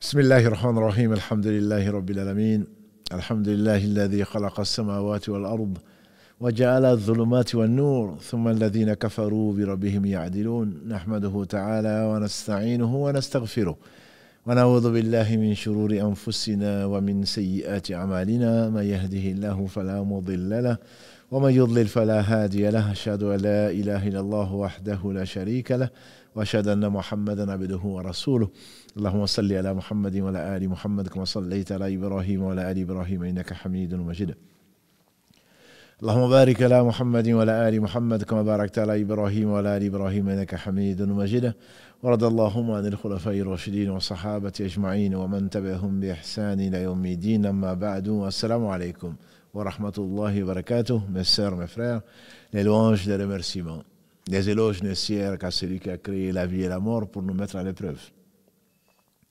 بسم الله الرحمن الرحيم الحمد لله رب العالمين الحمد لله الذي خلق السماوات والأرض وجعل الظلمات والنور ثم الذين كفروا بربهم يعدلون نحمده تعالى ونستعينه ونستغفره ونعوذ بالله من شرور أنفسنا ومن سيئات أعمالنا من يهده الله فلا مضل له ومن يضلل فلا هادي له أشهد أن لا إله إلا الله وحده لا شريك له واشهد ان محمدا عبده ورسوله اللهم صل على محمد وعلى ال محمد كما صليت على ابراهيم وعلى ال ابراهيم انك حميد مجيد اللهم بارك على محمد وعلى ال محمد كما باركت على ابراهيم وعلى ال ابراهيم انك حميد مجيد ورضى اللهم عن الخلفاء الراشدين والصحابه اجمعين ومن تبعهم باحسان الى يوم الدين اما بعد والسلام عليكم ورحمه الله وبركاته mes sœurs mes frères les des éloges ne sièrent qu'à celui qui a créé la vie et la mort pour nous mettre à l'épreuve.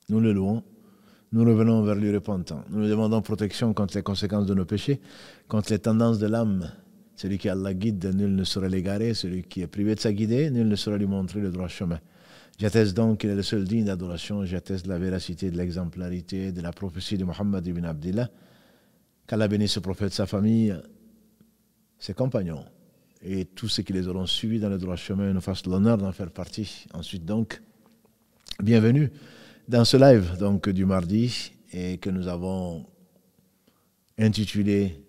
Nous le louons, nous revenons vers lui repentant. Nous lui demandons protection contre les conséquences de nos péchés, contre les tendances de l'âme. Celui qui a la guide, nul ne saurait l'égarer. Celui qui est privé de sa guidée, nul ne saurait lui montrer le droit chemin. J'atteste donc qu'il est le seul digne d'adoration. J'atteste la véracité de l'exemplarité de la prophétie de Mohammed ibn Abdillah. Qu'Allah bénisse ce prophète, sa famille, ses compagnons, et tous ceux qui les auront suivis dans le droit chemin nous fassent l'honneur d'en faire partie. Ensuite, donc, bienvenue dans ce live donc, du mardi et que nous avons intitulé,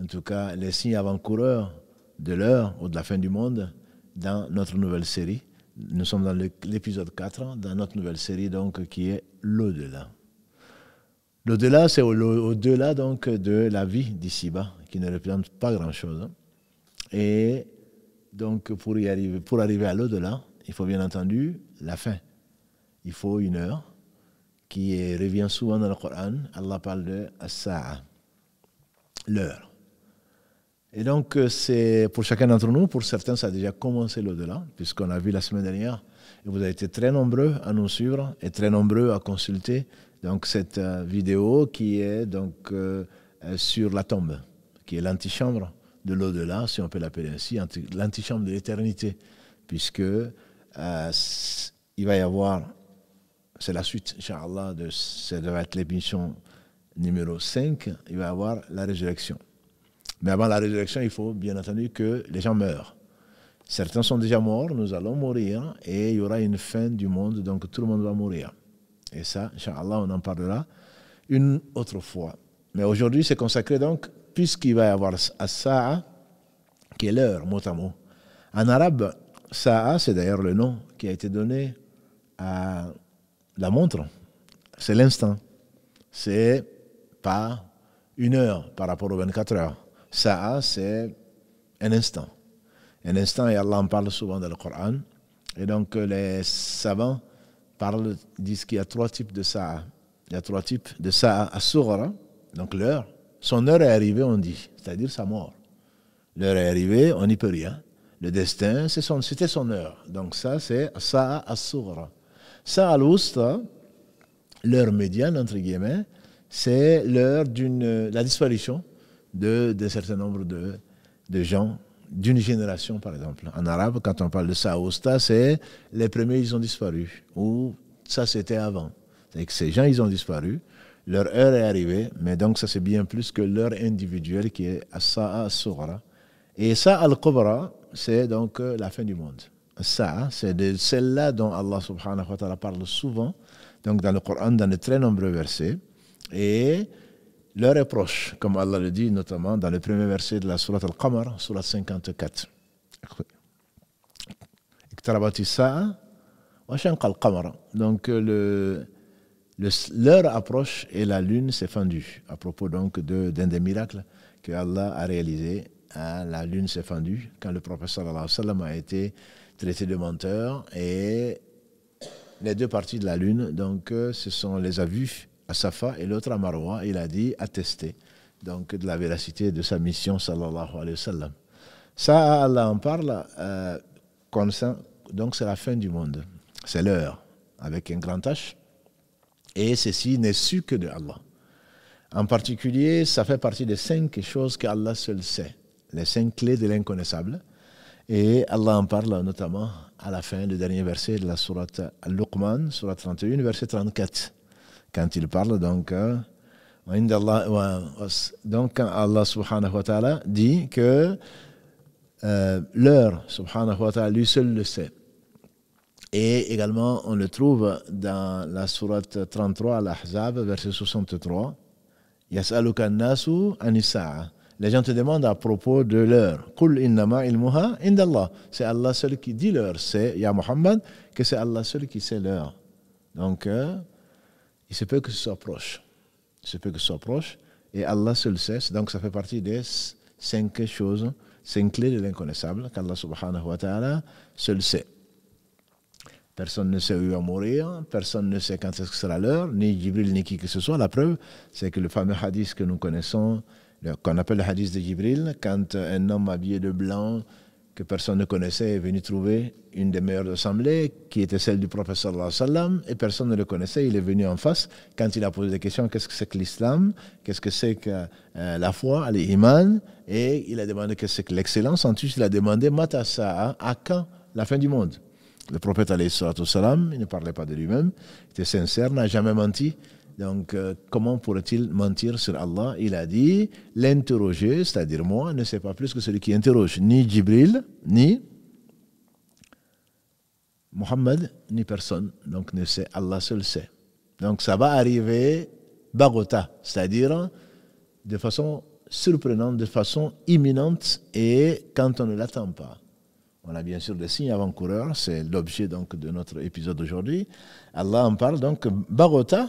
en tout cas, les signes avant-coureurs de l'heure ou de la fin du monde dans notre nouvelle série. Nous sommes dans l'épisode 4, hein, dans notre nouvelle série donc, qui est l'au-delà. L'au-delà, c'est au-delà donc de la vie d'ici-bas, qui ne représente pas grand-chose. Hein. Et donc, pour y arriver, pour arriver à l'au-delà, il faut bien entendu la fin. Il faut une heure qui revient souvent dans le Coran. Allah parle de as l'heure. Et donc, euh, c'est pour chacun d'entre nous, pour certains, ça a déjà commencé l'au-delà, puisqu'on a vu la semaine dernière, et vous avez été très nombreux à nous suivre et très nombreux à consulter donc, cette euh, vidéo qui est donc euh, sur la tombe, qui est l'antichambre de l'au-delà, si on peut l'appeler ainsi, l'antichambre de l'éternité, puisque euh, il va y avoir, c'est la suite, Inch'Allah, de, ça va être l'émission numéro 5, il va y avoir la résurrection. Mais avant la résurrection, il faut bien entendu que les gens meurent. Certains sont déjà morts, nous allons mourir, et il y aura une fin du monde, donc tout le monde va mourir. Et ça, Inch'Allah, on en parlera une autre fois. Mais aujourd'hui, c'est consacré donc puisqu'il va y avoir à saa qui est l'heure, mot à mot. En arabe, Sa'a, c'est d'ailleurs le nom qui a été donné à la montre. C'est l'instant. C'est pas une heure par rapport aux 24 heures. Sa'a, c'est un instant. Un instant, et Allah en parle souvent dans le Coran. Et donc, euh, les savants parlent, disent qu'il y a trois types de Sa'a. Il y a trois types de Sa'a à donc l'heure, son heure est arrivée, on dit, c'est-à-dire sa mort. L'heure est arrivée, on n'y peut rien. Le destin, c'était son, son, heure. Donc ça, c'est Sa'a As-Sughra. Sa'a al l'heure médiane, entre guillemets, c'est l'heure d'une la disparition de, de certain nombre de, de gens d'une génération, par exemple. En arabe, quand on parle de Saousta, c'est les premiers, ils ont disparu. Ou ça, c'était avant. C'est que ces gens, ils ont disparu. Leur heure est arrivée, mais donc ça c'est bien plus que l'heure individuelle qui est As-Sa'a sughra Et Sa'a Al-Kubra, c'est donc euh, la fin du monde. Ça, c'est de celle-là dont Allah subhanahu wa ta'ala parle souvent, donc dans le Coran, dans de très nombreux versets. Et l'heure est proche, comme Allah le dit notamment dans le premier verset de la surah Al-Qamar, surah 54. Sa'a, Donc euh, le, l'heure approche et la lune s'est fendue à propos donc d'un des miracles que Allah a réalisé. Hein, la lune s'est fendue quand le professeur a été traité de menteur et les deux parties de la lune, donc ce euh, sont les avus à Safa et l'autre à Marwa, il a dit attester donc de la véracité de sa mission sallallahu alayhi wa sallam. Ça, Allah en parle, euh, comme donc c'est la fin du monde, c'est l'heure, avec un grand H et ceci n'est su que de Allah. En particulier, ça fait partie des cinq choses que Allah seul sait, les cinq clés de l'inconnaissable. Et Allah en parle notamment à la fin du dernier verset de la sourate Al-Luqman, sourate 31, verset 34. Quand il parle donc, euh, donc Allah subhanahu wa ta'ala dit que euh, l'heure subhanahu wa ta'ala lui seul le sait. Et également, on le trouve dans la sourate 33, l'Ahzab, verset 63. nasu Les gens te demandent à propos de l'heure. C'est Allah seul qui dit l'heure. C'est, Ya Muhammad, que c'est Allah seul qui sait l'heure. Donc, euh, il se peut que ce soit proche. Il se peut que ce soit proche. Et Allah seul sait. Donc, ça fait partie des cinq choses, cinq clés de l'inconnaissable qu'Allah subhanahu wa ta'ala seul sait. Personne ne sait où il va mourir, personne ne sait quand ce sera l'heure, ni Jibril, ni qui que ce soit. La preuve, c'est que le fameux hadith que nous connaissons, qu'on appelle le hadith de Jibril, quand un homme habillé de blanc, que personne ne connaissait, est venu trouver une des meilleures assemblées, qui était celle du professeur sallam, et personne ne le connaissait, il est venu en face, quand il a posé des questions, qu'est-ce que c'est que l'islam, qu'est-ce que c'est que euh, la foi, l'iman, et il a demandé qu'est-ce que c'est que l'excellence, ensuite il a demandé, matassa, à quand la fin du monde le prophète, il ne parlait pas de lui-même, il était sincère, n'a jamais menti. Donc, euh, comment pourrait-il mentir sur Allah Il a dit, l'interroger, c'est-à-dire moi, ne sait pas plus que celui qui interroge, ni Jibril, ni Mohammed, ni personne. Donc, ne sait, Allah seul sait. Donc, ça va arriver bagota, c'est-à-dire hein, de façon surprenante, de façon imminente, et quand on ne l'attend pas. On a bien sûr des signes avant-coureurs, c'est l'objet donc de notre épisode d'aujourd'hui. Allah en parle donc, Barota,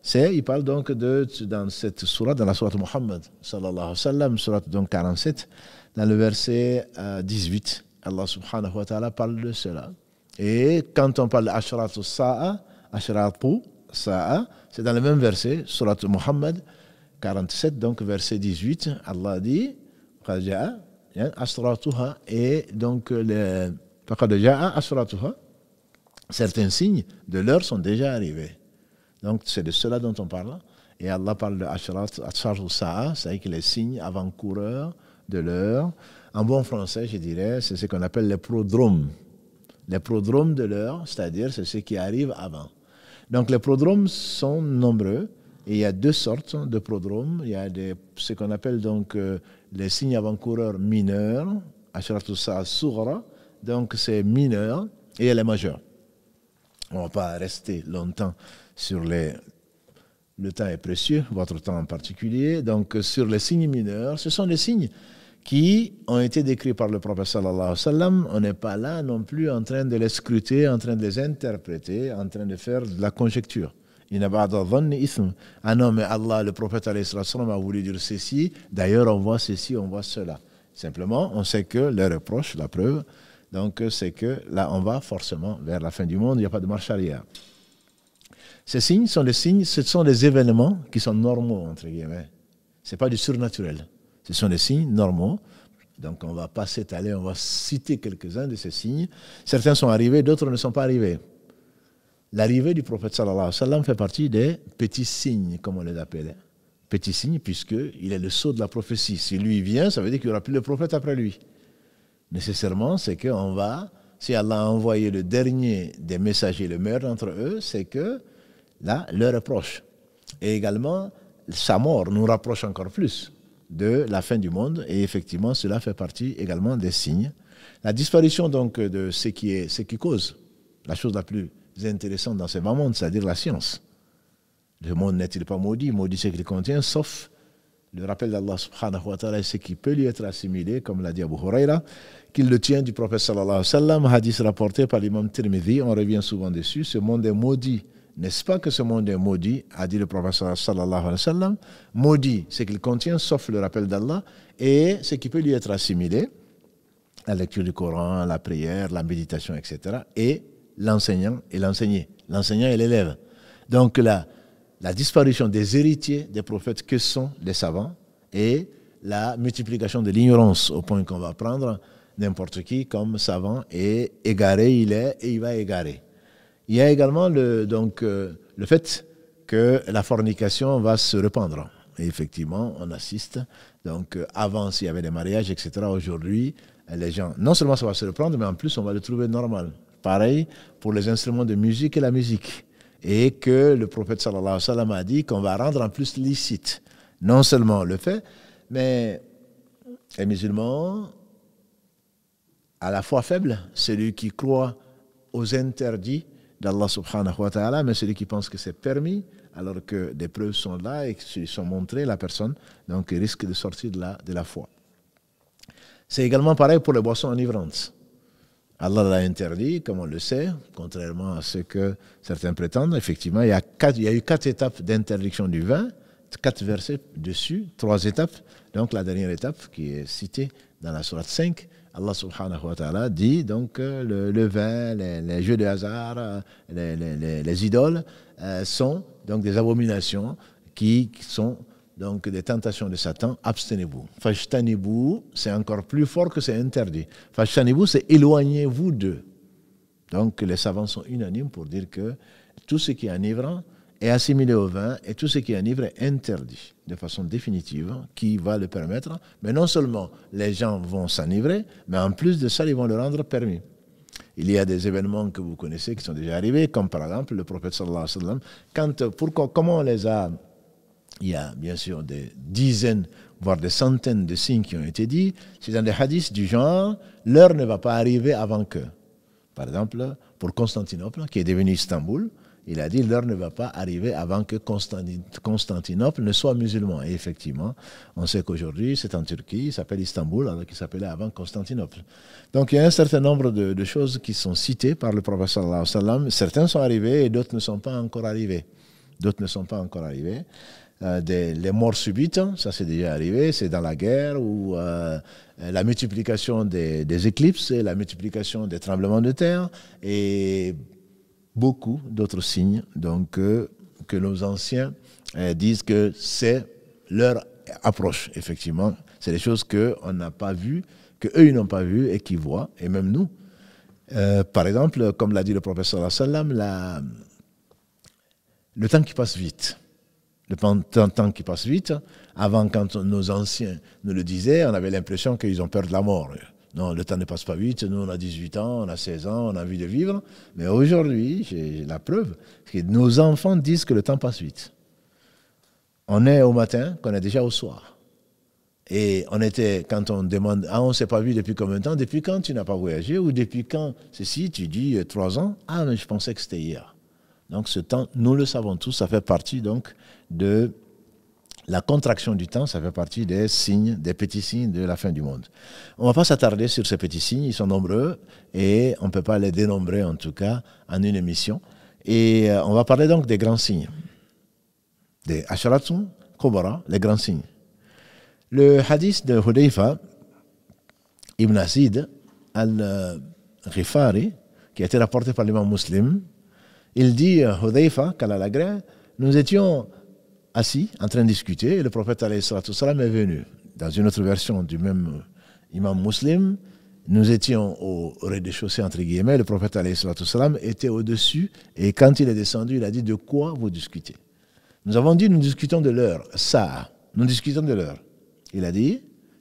c'est, il parle donc de, dans cette sourate, dans la sourate Muhammad, sallallahu alayhi sallam, sourate donc 47, dans le verset 18, euh, Allah subhanahu wa ta'ala parle de cela. Et quand on parle d'Ashratu Sa'a, Ashratu Sa'a, c'est dans le même verset, sourate Muhammad 47, donc verset 18, Allah dit, et donc euh, les certains signes de l'heure sont déjà arrivés. Donc c'est de cela dont on parle. Et Allah parle de Asratu Sa'a, c'est-à-dire que les signes avant-coureurs de l'heure. En bon français, je dirais, c'est ce qu'on appelle les prodromes. Les prodromes de l'heure, c'est-à-dire c'est ce qui arrive avant. Donc les prodromes sont nombreux. Et il y a deux sortes de prodromes. Il y a des, ce qu'on appelle donc euh, les signes avant-coureurs mineurs, ça donc c'est mineur et elle est majeure. On ne va pas rester longtemps sur les. Le temps est précieux, votre temps en particulier. Donc, sur les signes mineurs, ce sont des signes qui ont été décrits par le prophète sallallahu alayhi wa sallam. On n'est pas là non plus en train de les scruter, en train de les interpréter, en train de faire de la conjecture. Il pas Ah non, mais Allah, le prophète a voulu dire ceci, d'ailleurs on voit ceci, on voit cela. Simplement, on sait que le reproche, la preuve, donc c'est que là, on va forcément vers la fin du monde, il n'y a pas de marche arrière. Ces signes sont des signes, ce sont des événements qui sont normaux, entre guillemets. Ce n'est pas du surnaturel. Ce sont des signes normaux. Donc on ne va pas s'étaler, on va citer quelques-uns de ces signes. Certains sont arrivés, d'autres ne sont pas arrivés. L'arrivée du prophète sallallahu alayhi wa sallam fait partie des petits signes, comme on les appelle. Petits signes, puisqu'il est le sceau de la prophétie. Si lui vient, ça veut dire qu'il n'y aura plus de prophète après lui. Nécessairement, c'est qu'on va, si Allah a envoyé le dernier des messagers, le meilleur entre eux, c'est que là, leur approche. Et également, sa mort nous rapproche encore plus de la fin du monde. Et effectivement, cela fait partie également des signes. La disparition donc de ce qui, est, ce qui cause la chose la plus intéressant dans ce monde, c'est-à-dire la science. Le monde n'est-il pas maudit Maudit ce qu'il contient, sauf le rappel d'Allah subhanahu wa ta'ala et ce qui peut lui être assimilé, comme l'a dit Abu Huraira, qu'il le tient du prophète sallallahu alayhi wa sallam, hadith rapporté par l'imam Tirmidhi, on revient souvent dessus, ce monde est maudit. N'est-ce pas que ce monde est maudit, a dit le prophète sallallahu alayhi wa sallam, maudit ce qu'il contient, sauf le rappel d'Allah, et ce qui peut lui être assimilé, la lecture du Coran, la prière, la méditation, etc., et l'enseignant et l'enseigné, l'enseignant et l'élève. Donc la, disparition des héritiers des prophètes que sont les savants et la multiplication de l'ignorance au point qu'on va prendre n'importe qui comme savant et égaré il est et il va égarer. Il y a également le, donc, euh, le fait que la fornication va se répandre. Et effectivement, on assiste. Donc euh, avant, s'il y avait des mariages, etc., aujourd'hui, les gens, non seulement ça va se reprendre, mais en plus, on va le trouver normal. Pareil pour les instruments de musique et la musique. Et que le prophète sallallahu alayhi wa sallam a dit qu'on va rendre en plus licite. Non seulement le fait, mais les musulmans, à la fois faible, celui qui croit aux interdits d'Allah subhanahu wa ta'ala, mais celui qui pense que c'est permis, alors que des preuves sont là et qui sont montrées, la personne donc, risque de sortir de la, de la foi. C'est également pareil pour les boissons enivrantes. Allah l'a interdit, comme on le sait, contrairement à ce que certains prétendent. Effectivement, il y a, eu quatre étapes d'interdiction du vin, quatre versets dessus, trois étapes. Donc la dernière étape qui est citée dans la sourate 5, Allah subhanahu wa ta'ala dit donc euh, le, vin, les, jeux de hasard, euh, les, idoles euh, sont donc des abominations qui sont donc des tentations de Satan, abstenez-vous. Fashtanibou, c'est encore plus fort que c'est interdit. bou » c'est éloignez-vous d'eux. Donc les savants sont unanimes pour dire que tout ce qui est enivrant est assimilé au vin et tout ce qui est enivre est interdit de façon définitive. Qui va le permettre Mais non seulement les gens vont s'enivrer, mais en plus de ça, ils vont le rendre permis. Il y a des événements que vous connaissez qui sont déjà arrivés, comme par exemple le prophète sallallahu alayhi wa sallam. Quand, comment on les a il y a bien sûr des dizaines, voire des centaines de signes qui ont été dits. C'est dans des hadiths du genre l'heure ne va pas arriver avant que. Par exemple, pour Constantinople, qui est devenu Istanbul, il a dit l'heure ne va pas arriver avant que Constantinople ne soit musulman. Et effectivement, on sait qu'aujourd'hui, c'est en Turquie, il s'appelle Istanbul, alors qu'il s'appelait avant Constantinople. Donc il y a un certain nombre de, choses qui sont citées par le professeur Allah. Certains sont arrivés et d'autres ne sont pas encore arrivés. D'autres ne sont pas encore arrivés. Euh, des, les morts subites, hein. ça c'est déjà arrivé, c'est dans la guerre, ou euh, la multiplication des, éclipses, la multiplication des tremblements de terre, et beaucoup d'autres signes donc, euh, que nos anciens disent que c'est leur approche, effectivement. C'est des choses qu'on n'a pas vues, qu'eux ils n'ont pas vues et qu'ils voient, et même nous. par exemple, comme l'a dit le professeur Assalam, la... le temps qui passe vite le temps qui passe vite, avant, quand nos anciens nous le disaient, on avait l'impression qu'ils ont peur de la mort. Non, le temps ne passe pas vite. Nous, on a 18 ans, on a 16 ans, on a envie de vivre. Mais aujourd'hui, j'ai la preuve, que nos enfants disent que le temps passe vite. On est au matin, qu'on est déjà au soir. Et on était, quand on demande, ah, on ne s'est pas vu depuis combien de temps Depuis quand tu n'as pas voyagé Ou depuis quand Ceci, tu dis euh, trois ans. Ah, mais je pensais que c'était hier. Donc ce temps, nous le savons tous, ça fait partie donc de la contraction du temps, ça fait partie des signes, des petits signes de la fin du monde. On ne va pas s'attarder sur ces petits signes, ils sont nombreux et on ne peut pas les dénombrer en tout cas en une émission. Et euh, on va parler donc des grands signes, des Asharatun, Kobara, les grands signes. Le hadith de Hudayfa, Ibn Asid al rifari qui a été rapporté par l'imam musulman, il dit, euh, Hudayfa, Kalalagré, nous étions assis, en train de discuter, et le prophète salam est venu. Dans une autre version du même imam muslim, nous étions au rez-de-chaussée, entre guillemets, le prophète salam était au-dessus, et quand il est descendu, il a dit, de quoi vous discutez Nous avons dit, nous discutons de l'heure, ça, nous discutons de l'heure. Il a dit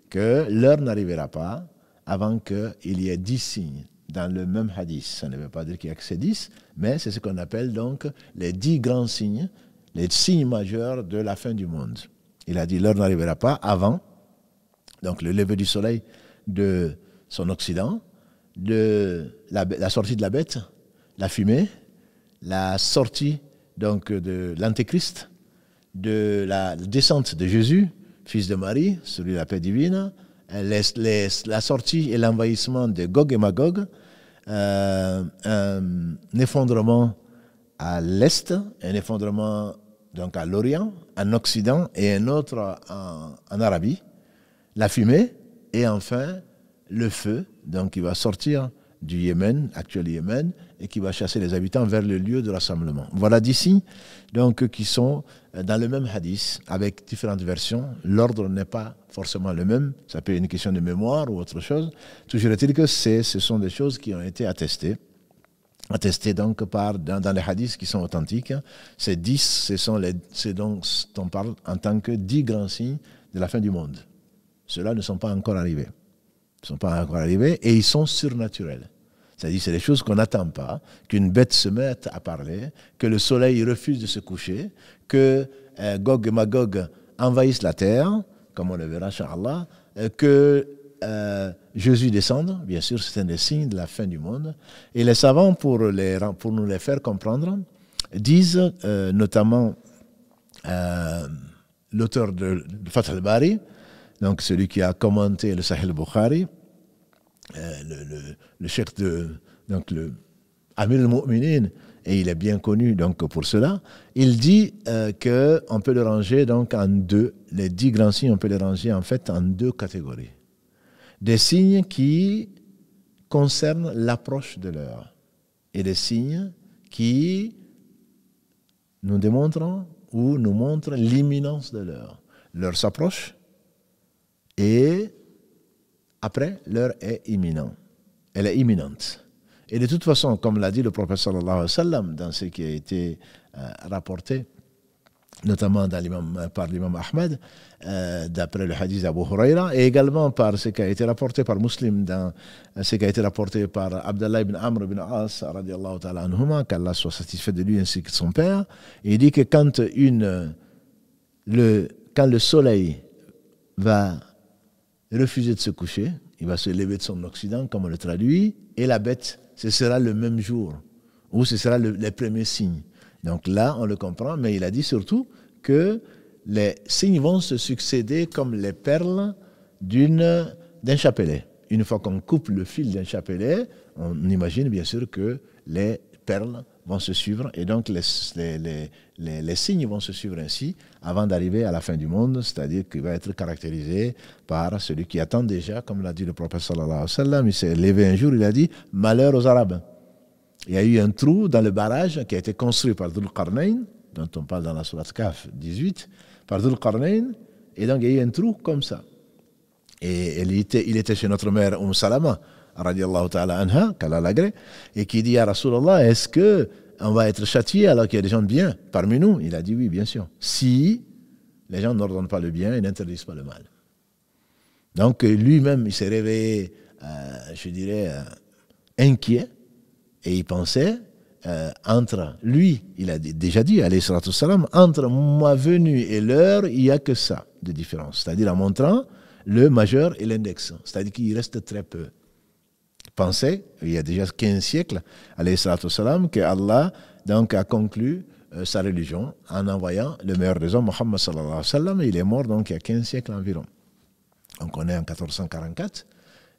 que l'heure n'arrivera pas avant qu'il y ait dix signes dans le même hadith. Ça ne veut pas dire qu'il y a que ces dix, mais c'est ce qu'on appelle donc les dix grands signes les signes majeurs de la fin du monde. Il a dit l'heure n'arrivera pas avant, donc le lever du soleil de son occident, de la, sortie de la bête, la fumée, la sortie donc de l'antéchrist, de la descente de Jésus, fils de Marie, celui de la paix divine, la sortie et l'envahissement de Gog et Magog, euh, un effondrement à l'est, un effondrement donc à l'Orient, en Occident et un autre en, Arabie, la fumée et enfin le feu, donc qui va sortir du Yémen, actuel Yémen, et qui va chasser les habitants vers le lieu de rassemblement. Voilà d'ici, donc, qui sont euh, dans le même hadith, avec différentes versions. L'ordre n'est pas forcément le même, ça peut être une question de mémoire ou autre chose. Toujours est-il que ce sont des choses qui ont été attestées attesté donc par, dans, les hadiths qui sont authentiques. Ces dix, ce sont les, c'est dont on parle en tant que dix grands signes de la fin du monde. Ceux-là ne sont pas encore arrivés. Ils ne sont pas encore arrivés et ils sont surnaturels. C'est-à-dire, c'est des choses qu'on n'attend pas, qu'une bête se mette à parler, que le soleil refuse de se coucher, que euh, Gog et Magog envahissent la terre, comme on le verra, Inch'Allah, euh, que euh, Jésus descendre, bien sûr, c'est un des signes de la fin du monde. Et les savants, pour, nous les faire comprendre, disent, euh, notamment euh, l'auteur de, fatal al-Bari, donc celui qui a commenté le Sahel Bukhari, euh, le, chef de. Donc le Amir al-Mu'minin, et il est bien connu donc pour cela, il dit que qu'on peut le ranger donc en deux, les dix grands signes, on peut les ranger en fait en deux catégories. Des signes qui concernent l'approche de l'heure et des signes qui nous démontrent ou nous montrent l'imminence de l'heure. L'heure s'approche et après, l'heure est imminente. Elle est imminente. Et de toute façon, comme l'a dit le prophète Allah sallam dans ce qui a été euh, rapporté, notamment par l'imam Ahmed, euh, d'après le hadith d'Abu Huraira, et également par ce qui a été rapporté par Muslim, dans, ce qui a été rapporté par Abdallah ibn Amr ibn As, ta'ala anhuma, qu'Allah soit satisfait de lui ainsi que de son père. Il dit que quand, une, le, quand le soleil va refuser de se coucher, il va se lever de son occident, comme on le traduit, et la bête, ce sera le même jour, ou ce sera le, premier signe Donc là, on le comprend, mais il a dit surtout que les signes vont se succéder comme les perles d'une, d'un chapelet. Une fois qu'on coupe le fil d'un chapelet, on imagine bien sûr que les perles vont se suivre et donc les, les, les, signes vont se suivre ainsi avant d'arriver à la fin du monde, c'est-à-dire qu'il va être caractérisé par celui qui attend déjà, comme l'a dit le prophète sallallahu alayhi wa sallam, il s'est levé un jour, il a dit « Malheur aux Arabes ». Il y a eu un trou dans le barrage qui a été construit par Dhul Qarnayn, dont on parle dans la Sourate Kaf 18, et donc, il y a eu un trou comme ça. Et il était, il était chez notre mère Oum Salama, ta'ala anha, et qui dit à Rasulallah, est-ce que on va être châtié alors qu'il y a des gens de bien parmi nous Il a dit oui, bien sûr. Si les gens n'ordonnent pas le bien et n'interdisent pas le mal. Donc lui-même, il s'est réveillé, euh, je dirais, euh, inquiet, et il pensait euh, entre lui, il a déjà dit, entre moi venu et l'heure, il n'y a que ça de différence. C'est-à-dire en montrant le majeur et l'index. C'est-à-dire qu'il reste très peu. Pensez, il y a déjà 15 siècles, que Allah donc, a conclu euh, sa religion en envoyant le meilleur des hommes, Muhammad sallallahu alayhi wa sallam. Il est mort donc il y a 15 siècles environ. on connaît en 1444,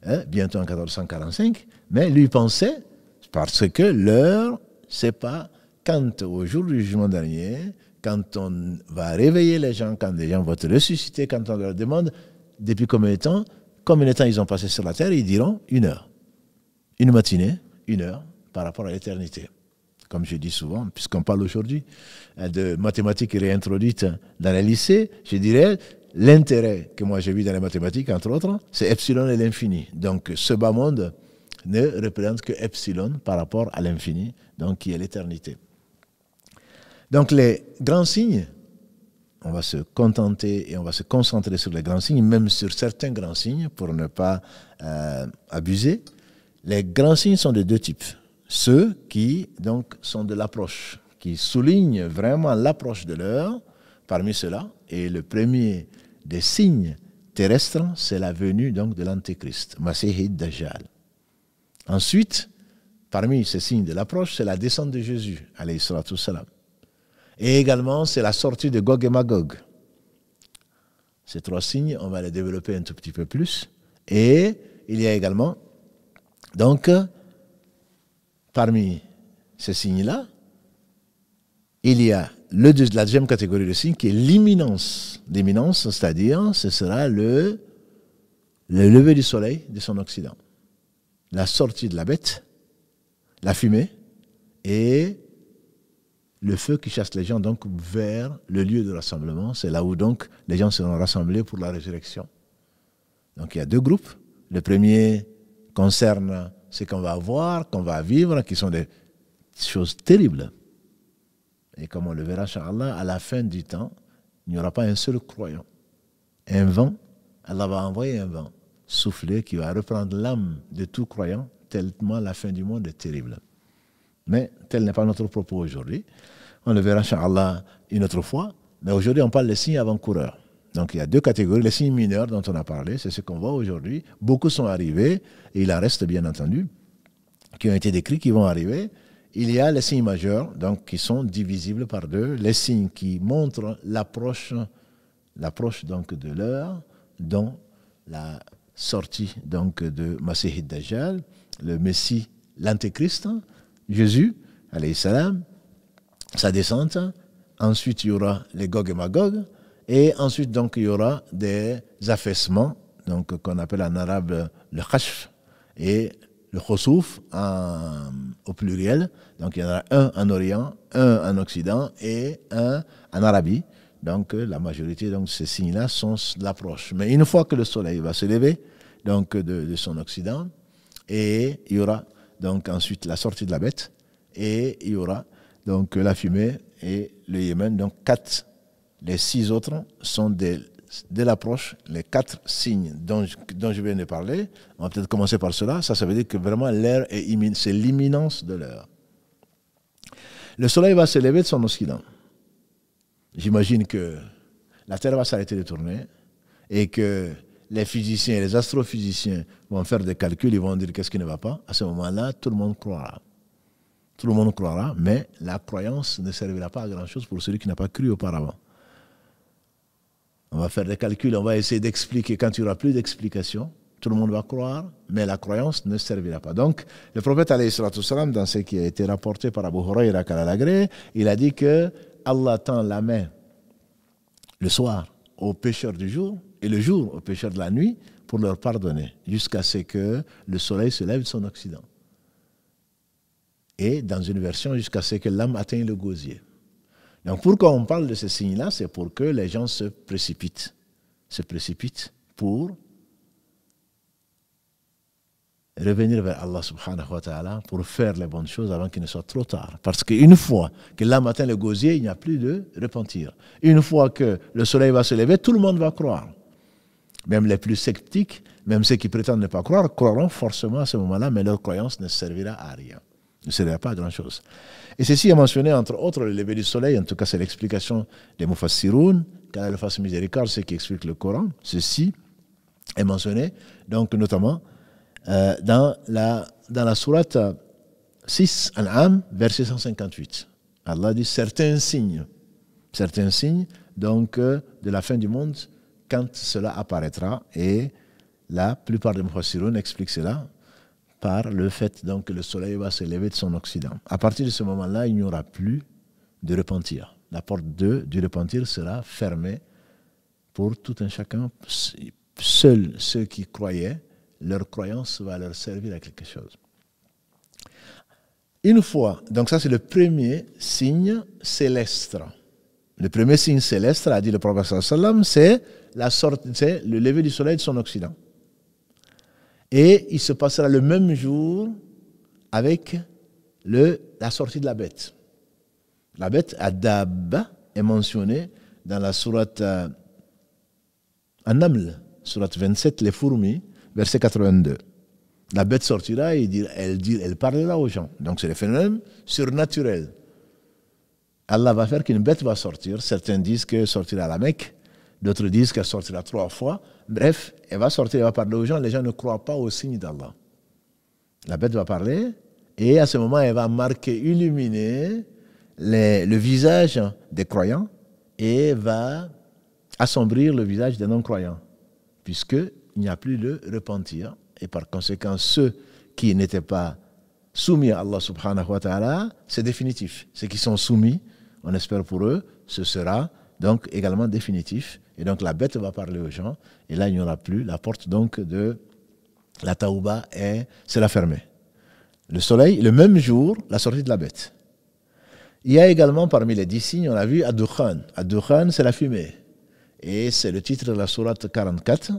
hein, bientôt en 1445, mais lui pensait, parce que l'heure c'est pas quand au jour du jugement dernier, quand on va réveiller les gens, quand les gens vont te ressusciter, quand on leur demande depuis combien de temps, combien de temps ils ont passé sur la terre, ils diront une heure. Une matinée, une heure par rapport à l'éternité. Comme je dis souvent, puisqu'on parle aujourd'hui hein, de mathématiques réintroduites dans les lycées, je dirais l'intérêt que moi j'ai vu dans les mathématiques, entre autres, c'est epsilon et l'infini. Donc ce bas monde ne représente que epsilon par rapport à l'infini, donc qui est l'éternité. Donc les grands signes, on va se contenter et on va se concentrer sur les grands signes, même sur certains grands signes pour ne pas euh, abuser. Les grands signes sont de deux types. Ceux qui donc sont de l'approche, qui soulignent vraiment l'approche de l'heure. Parmi ceux-là, et le premier des signes terrestres, c'est la venue donc de l'antéchrist, Masihid Dajjal. Ensuite, parmi ces signes de l'approche, c'est la descente de Jésus, tout cela. Et également, c'est la sortie de Gog et Magog. Ces trois signes, on va les développer un tout petit peu plus. Et il y a également, donc, parmi ces signes-là, il y a le, la deuxième catégorie de signes qui est l'imminence. L'imminence, c'est-à-dire, ce sera le lever du soleil de son occident la sortie de la bête, la fumée et le feu qui chasse les gens donc vers le lieu de rassemblement. C'est là où donc les gens seront rassemblés pour la résurrection. Donc il y a deux groupes. Le premier concerne ce qu'on va voir, qu'on va vivre, qui sont des choses terribles. Et comme on le verra, à la fin du temps, il n'y aura pas un seul croyant. Un vent, Allah va envoyer un vent souffler, qui va reprendre l'âme de tout croyant, tellement la fin du monde est terrible. Mais tel n'est pas notre propos aujourd'hui. On le verra, Inch'Allah, une autre fois. Mais aujourd'hui, on parle des signes avant-coureurs. Donc il y a deux catégories. Les signes mineurs dont on a parlé, c'est ce qu'on voit aujourd'hui. Beaucoup sont arrivés, et il en reste bien entendu, qui ont été décrits, qui vont arriver. Il y a les signes majeurs, donc qui sont divisibles par deux. Les signes qui montrent l'approche, l'approche donc de l'heure dont la sorti donc de Masih Dajjal, le Messie, l'Antéchrist, Jésus, alayhi salam, sa descente. Ensuite, il y aura les Gog et Magog. Et ensuite, donc, il y aura des affaissements, donc, qu'on appelle en arabe le khashf et le Khosuf au pluriel. Donc, il y en aura un en Orient, un en Occident et un en Arabie. Donc, euh, la majorité, donc, ces signes-là sont l'approche. Mais une fois que le soleil va se lever, donc, de, son occident, et il y aura, donc, ensuite la sortie de la bête, et il y aura, donc, la fumée et le Yémen. Donc, quatre, les six autres sont des de l'approche, les quatre signes dont, dont, je viens de parler, on va peut-être commencer par cela, ça, ça veut dire que vraiment l'air est c'est l'imminence de l'heure. Le soleil va se lever de son occident j'imagine que la Terre va s'arrêter de tourner et que les physiciens et les astrophysiciens vont faire des calculs, ils vont dire qu'est-ce qui ne va pas. À ce moment-là, tout le monde croira. Tout le monde croira, mais la croyance ne servira pas à grand-chose pour celui qui n'a pas cru auparavant. On va faire des calculs, on va essayer d'expliquer. Quand il n'y aura plus d'explications, tout le monde va croire, mais la croyance ne servira pas. Donc, le prophète, dans ce qui a été rapporté par Abu Huraira il a dit que Allah tend la main le soir aux pêcheurs du jour et le jour aux pêcheurs de la nuit pour leur pardonner, jusqu'à ce que le soleil se lève de son occident. Et dans une version, jusqu'à ce que l'âme atteigne le gosier. Donc pourquoi on parle de ces signes-là C'est pour que les gens se précipitent, se précipitent pour revenir vers Allah subhanahu wa ta'ala pour faire les bonnes choses avant qu'il ne soit trop tard. Parce qu'une fois que l'âme matin le gosier, il n'y a plus de repentir. Une fois que le soleil va se lever, tout le monde va croire. Même les plus sceptiques, même ceux qui prétendent ne pas croire, croiront forcément à ce moment-là, mais leur croyance ne servira à rien. Ne servira pas à grand-chose. Et ceci est mentionné entre autres le lever du soleil, en tout cas c'est l'explication des Mufassiroun, car le fasse miséricorde, ce qui explique le Coran. Ceci est mentionné, donc notamment euh, dans, la, dans la sourate 6, verset 158. Allah dit certains signes, certains signes donc euh, de la fin du monde quand cela apparaîtra et la plupart des Mufassirun expliquent cela par le fait donc, que le soleil va se lever de son occident. À partir de ce moment-là, il n'y aura plus de repentir. La porte 2 du repentir sera fermée pour tout un chacun, seuls ceux qui croyaient leur croyance va leur servir à quelque chose. Une fois, donc ça c'est le premier signe céleste. Le premier signe céleste, a dit le prophète c'est la sorte, c'est le lever du soleil de son occident. Et il se passera le même jour avec le, la sortie de la bête. La bête, Adab, est mentionnée dans la sourate euh, an Anaml, sourate 27, les fourmis, verset 82. La bête sortira et elle, dit, elle parlera aux gens. Donc c'est le phénomène surnaturel. Allah va faire qu'une bête va sortir. Certains disent qu'elle sortira à la Mecque. D'autres disent qu'elle sortira trois fois. Bref, elle va sortir, elle va parler aux gens. Les gens ne croient pas au signe d'Allah. La bête va parler et à ce moment, elle va marquer, illuminer le visage des croyants et va assombrir le visage des non-croyants. Puisque il n'y a plus de repentir. Et par conséquent, ceux qui n'étaient pas soumis à Allah subhanahu wa ta'ala, c'est définitif. Ceux qui sont soumis, on espère pour eux, ce sera donc également définitif. Et donc la bête va parler aux gens, et là il n'y aura plus. La porte donc de la taouba est, c'est la fermée. Le soleil, le même jour, la sortie de la bête. Il y a également parmi les dix signes, on a vu Ad-Dukhan. c'est la fumée. Et c'est le titre de la sourate 44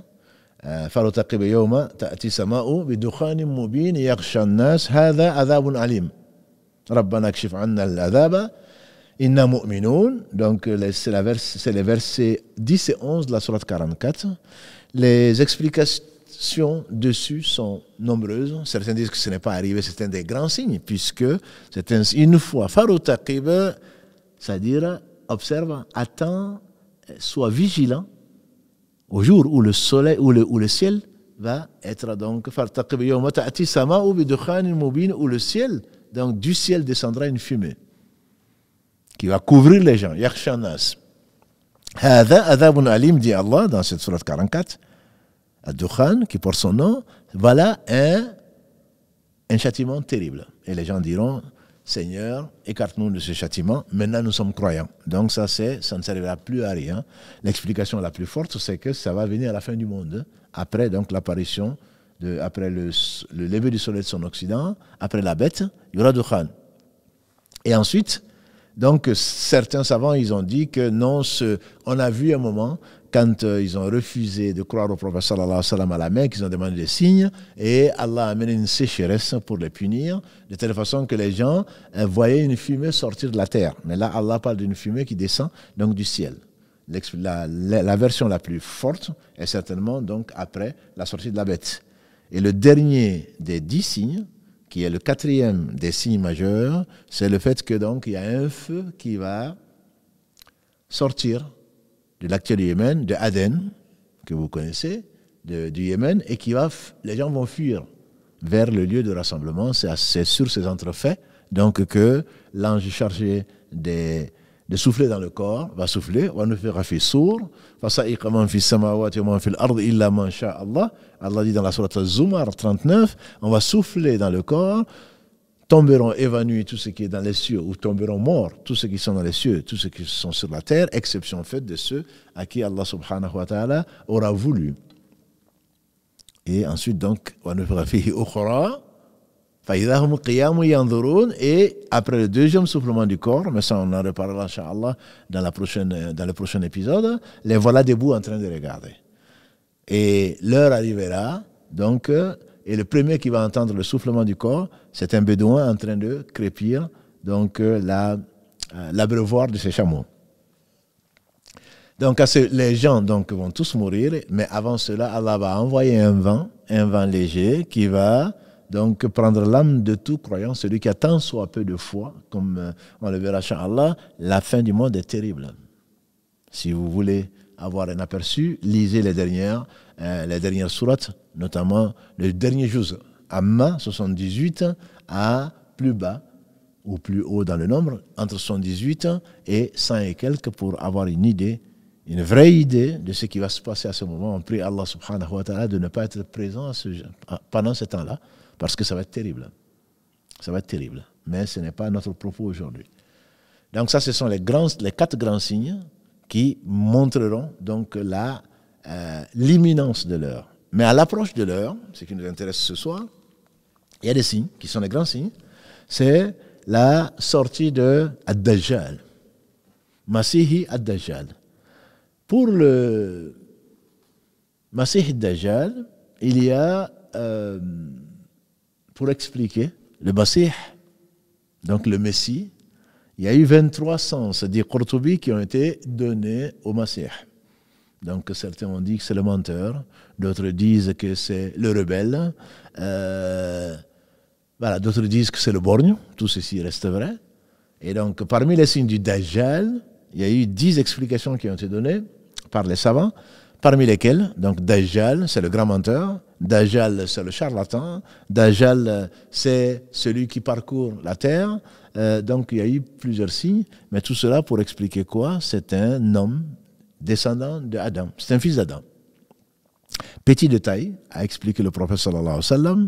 donc c'est les versets 10 et 11 de la sourate 44 les explications dessus sont nombreuses certains disent que ce n'est pas arrivé c'est un des grands signes puisque c'est une fois c'est-à-dire observe attend, soit vigilant au jour où le soleil, ou le, le ciel va être donc où le ciel, donc du ciel descendra une fumée qui va couvrir les gens. Yakshanas. Hada adabun alim dit Allah dans cette sourate 44, Ad-Dukhan, qui porte son nom, voilà un, un châtiment terrible. Et les gens diront, Seigneur, écarte-nous de ce châtiment, maintenant nous sommes croyants. Donc ça, c'est, ça ne servira plus à rien. L'explication la plus forte, c'est que ça va venir à la fin du monde, après donc l'apparition, de, après le, lever du soleil de son occident, après la bête, il y aura du Khan. Et ensuite, donc certains savants, ils ont dit que non, ce, on a vu un moment quand euh, ils ont refusé de croire au prophète sallallahu alayhi wa sallam à la Mecque, ils ont demandé des signes et Allah a amené une sécheresse pour les punir, de telle façon que les gens euh, voyaient une fumée sortir de la terre. Mais là, Allah parle d'une fumée qui descend donc du ciel. La, version la plus forte est certainement donc après la sortie de la bête. Et le dernier des dix signes, qui est le quatrième des signes majeurs, c'est le fait que donc il y a un feu qui va sortir de l'actuel Yémen, de Aden, que vous connaissez, du Yémen, et qui va, les gens vont fuir vers le lieu de rassemblement. C'est sur ces entrefaits donc que l'ange chargé des, de souffler dans le corps va souffler. Allah dit dans la sourate Zumar 39, on va souffler dans le corps tomberont évanouis tout ce qui est dans les cieux, ou tomberont morts tous ceux qui sont dans les cieux, tous ceux qui sont sur la terre, exception faite de ceux à qui Allah subhanahu wa ta'ala aura voulu. Et ensuite, donc, et après le deuxième soufflement du corps, mais ça on en reparlera, inshallah dans, la dans le prochain épisode, les voilà debout en train de regarder. Et l'heure arrivera, donc, et le premier qui va entendre le soufflement du corps, c'est un bédouin en train de crépir donc euh, la euh, l'abreuvoir de ses chameaux. Donc les gens donc, vont tous mourir, mais avant cela, Allah va envoyer un vent, un vent léger, qui va donc prendre l'âme de tout croyant, celui qui a tant soit peu de foi, comme euh, on le verra chez la fin du monde est terrible. Si vous voulez avoir un aperçu, lisez les dernières euh, la dernière sourate, notamment le dernier à Amma 78 à plus bas ou plus haut dans le nombre, entre 78 et 100 et quelques pour avoir une idée, une vraie idée de ce qui va se passer à ce moment. On prie Allah subhanahu wa ta'ala de ne pas être présent pendant ce temps-là, parce que ça va être terrible. Ça va être terrible. Mais ce n'est pas notre propos aujourd'hui. Donc ça, ce sont les, les quatre grands signes qui montreront donc la euh, l'imminence de l'heure. Mais à l'approche de l'heure, ce qui nous intéresse ce soir, il y a des signes qui sont des grands signes. C'est la sortie de Ad-Dajjal. Masihi Ad-Dajjal. Pour le Masih Ad-Dajjal, il y a, euh, pour expliquer, le Masih, donc le Messie, il y a eu 23 sens, c'est-à-dire Qurtubi, qui ont été donnés au Masih. Donc certains ont dit que c'est le menteur, d'autres disent que c'est le rebelle, euh, voilà, d'autres disent que c'est le borgne, tout ceci reste vrai. Et donc parmi les signes du Dajjal, il y a eu dix explications qui ont été données par les savants, parmi lesquelles, donc Dajjal, c'est le grand menteur, Dajjal, c'est le charlatan, Dajjal, c'est celui qui parcourt la terre. Euh, donc il y a eu plusieurs signes, mais tout cela pour expliquer quoi C'est un homme descendant Adam, C'est un fils d'Adam. Petit détail a expliqué le prophète sallallahu alayhi wa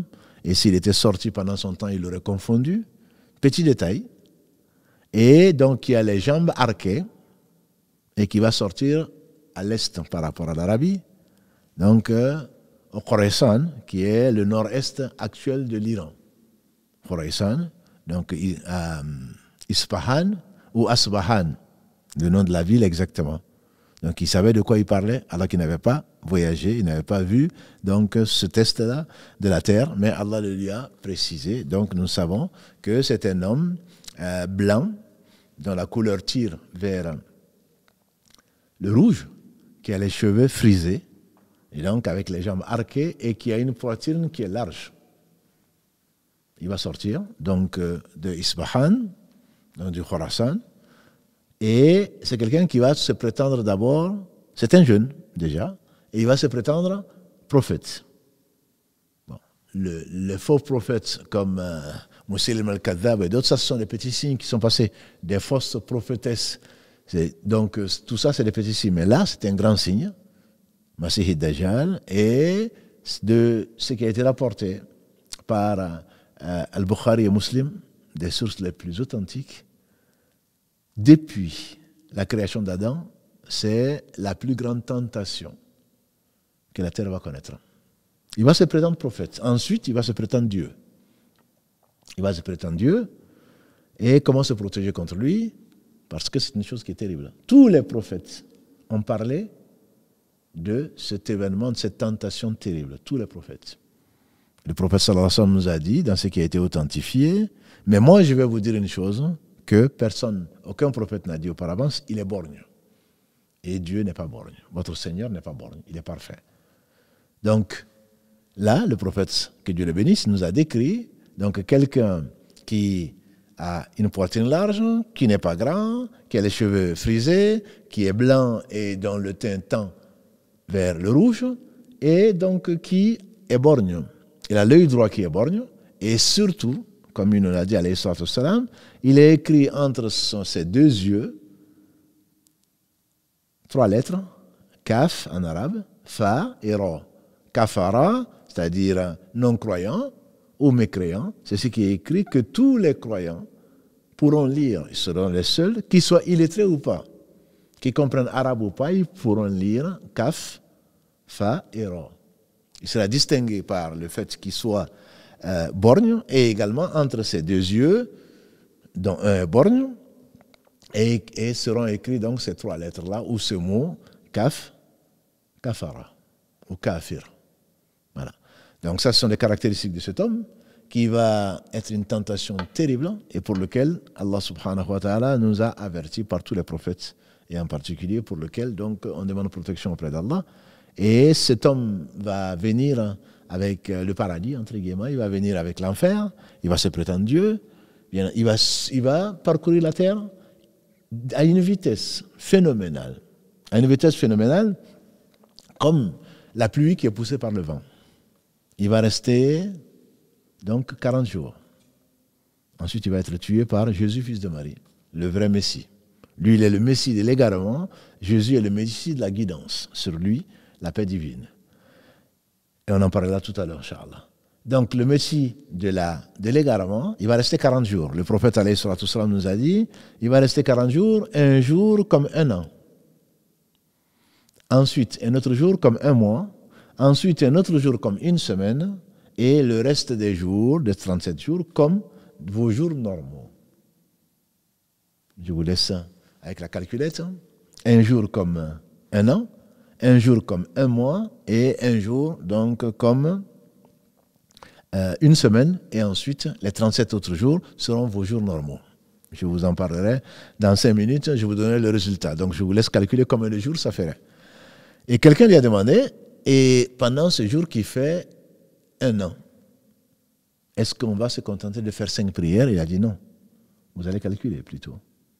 et s'il était sorti pendant son temps, il l'aurait confondu. Petit détail et donc il a les jambes arquées, et qui va sortir à l'est par rapport à l'Arabie, donc au euh, Khorasan, qui est le nord-est actuel de l'Iran. Khorasan, donc euh, Isfahan ou Asbahan, le nom de la ville exactement. Donc il savait de quoi il parlait alors qu'il n'avait pas voyagé, il n'avait pas vu donc ce test-là de la terre, mais Allah le lui a précisé. Donc nous savons que c'est un homme euh, blanc dont la couleur tire vers le rouge, qui a les cheveux frisés, et donc avec les jambes arquées, et qui a une poitrine qui est large. Il va sortir donc euh, de Isbahan, donc du Khorasan, et c'est quelqu'un qui va se prétendre d'abord, c'est un jeune déjà, et il va se prétendre prophète. Bon. Le, les faux prophètes comme euh, Mousselim al-Kadhab et d'autres, ça ce sont des petits signes qui sont passés, des fausses prophétesses. Donc euh, tout ça, c'est des petits signes. Mais là, c'est un grand signe, Masihid Dajjal, et de ce qui a été rapporté par euh, euh, Al-Bukhari et Muslim, des sources les plus authentiques, depuis la création d'Adam, c'est la plus grande tentation que la terre va connaître. Il va se prétendre prophète. Ensuite, il va se prétendre Dieu. Il va se prétendre Dieu. Et comment se protéger contre lui Parce que c'est une chose qui est terrible. Tous les prophètes ont parlé de cet événement, de cette tentation terrible. Tous les prophètes. Le prophète sallallahu alayhi wa sallam nous a dit, dans ce qui a été authentifié, mais moi je vais vous dire une chose, que personne, aucun prophète n'a dit auparavant, il est borgne. Et Dieu n'est pas borgne. Votre Seigneur n'est pas borgne. Il est parfait. Donc, là, le prophète, que Dieu le bénisse, nous a décrit donc quelqu'un qui a une poitrine large, qui n'est pas grand, qui a les cheveux frisés, qui est blanc et dont le teint tend vers le rouge, et donc qui est borgne. Il a l'œil droit qui est borgne, et surtout, comme il nous l'a dit, il est écrit entre ses deux yeux, trois lettres, kaf en arabe, fa et ro. Kafara, c'est-à-dire non-croyant ou mécréant, c'est ce qui est écrit que tous les croyants pourront lire. Ils seront les seuls, qu'ils soient illettrés ou pas, qu'ils comprennent arabe ou pas, ils pourront lire kaf, fa et ro. Il sera distingué par le fait qu'ils soient euh, borgne et également entre ses deux yeux, un euh, borgne, et, seront écrits donc ces trois lettres-là ou ce mot kaf, kafara ou kafir. Voilà. Donc ça, ce sont les caractéristiques de cet homme qui va être une tentation terrible et pour lequel Allah subhanahu wa ta'ala nous a avertis par tous les prophètes et en particulier pour lequel donc on demande protection auprès d'Allah. Et cet homme va venir avec euh, le paradis, entre guillemets, il va venir avec l'enfer, il va se prétendre Dieu, il va, il va parcourir la terre à une vitesse phénoménale, à une vitesse phénoménale, comme la pluie qui est poussée par le vent. Il va rester donc 40 jours. Ensuite, il va être tué par Jésus, fils de Marie, le vrai Messie. Lui, il est le Messie de l'égarement, Jésus est le Messie de la guidance. Sur lui, la paix divine. Et on en parlera tout à l'heure, Charles. Donc, le Messie de l'égarement, il va rester 40 jours. Le prophète salam nous a dit il va rester 40 jours, un jour comme un an. Ensuite, un autre jour comme un mois. Ensuite, un autre jour comme une semaine. Et le reste des jours, des 37 jours, comme vos jours normaux. Je vous laisse avec la calculette. Hein. Un jour comme un an, un jour comme un mois et un jour donc comme euh, une semaine et ensuite les 37 autres jours seront vos jours normaux. Je vous en parlerai dans 5 minutes, je vous donnerai le résultat. Donc je vous laisse calculer combien de jours ça ferait. Et quelqu'un lui a demandé, et pendant ce jour qui fait un an, est-ce qu'on va se contenter de faire 5 prières Il a dit non. Vous allez calculer plutôt.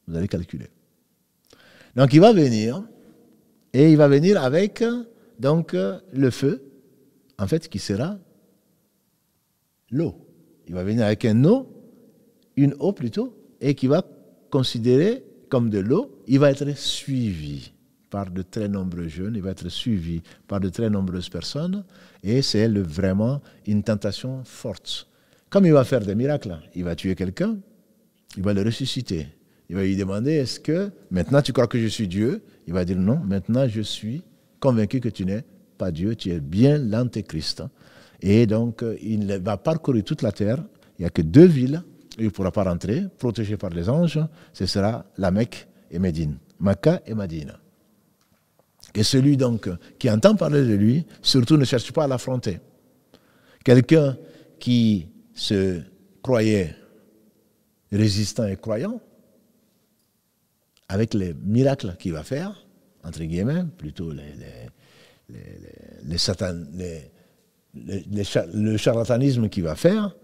Vous allez calculer. Donc il va venir et il va venir avec donc le feu, en fait, qui sera l'eau. Il va venir avec un eau, une eau plutôt, et qui va considérer comme de l'eau. Il va être suivi par de très nombreux jeunes, il va être suivi par de très nombreuses personnes, et c'est vraiment une tentation forte. Comme il va faire des miracles, il va tuer quelqu'un, il va le ressusciter, il va lui demander, est-ce que maintenant tu crois que je suis Dieu Il va dire, non, maintenant je suis convaincu que tu n'es pas Dieu, tu es bien l'antéchrist. Et donc, euh, il va parcourir toute la terre. Il n'y a que deux villes où il ne pourra pas rentrer, protégé par les anges. Ce sera la Mecque et Médine. Mecca et Médine. Et celui donc qui entend parler de lui, surtout ne cherche pas à l'affronter. Quelqu'un qui se croyait résistant et croyant, avec les miracles qu'il va faire, entre guillemets, plutôt le charlatanisme qu'il va faire,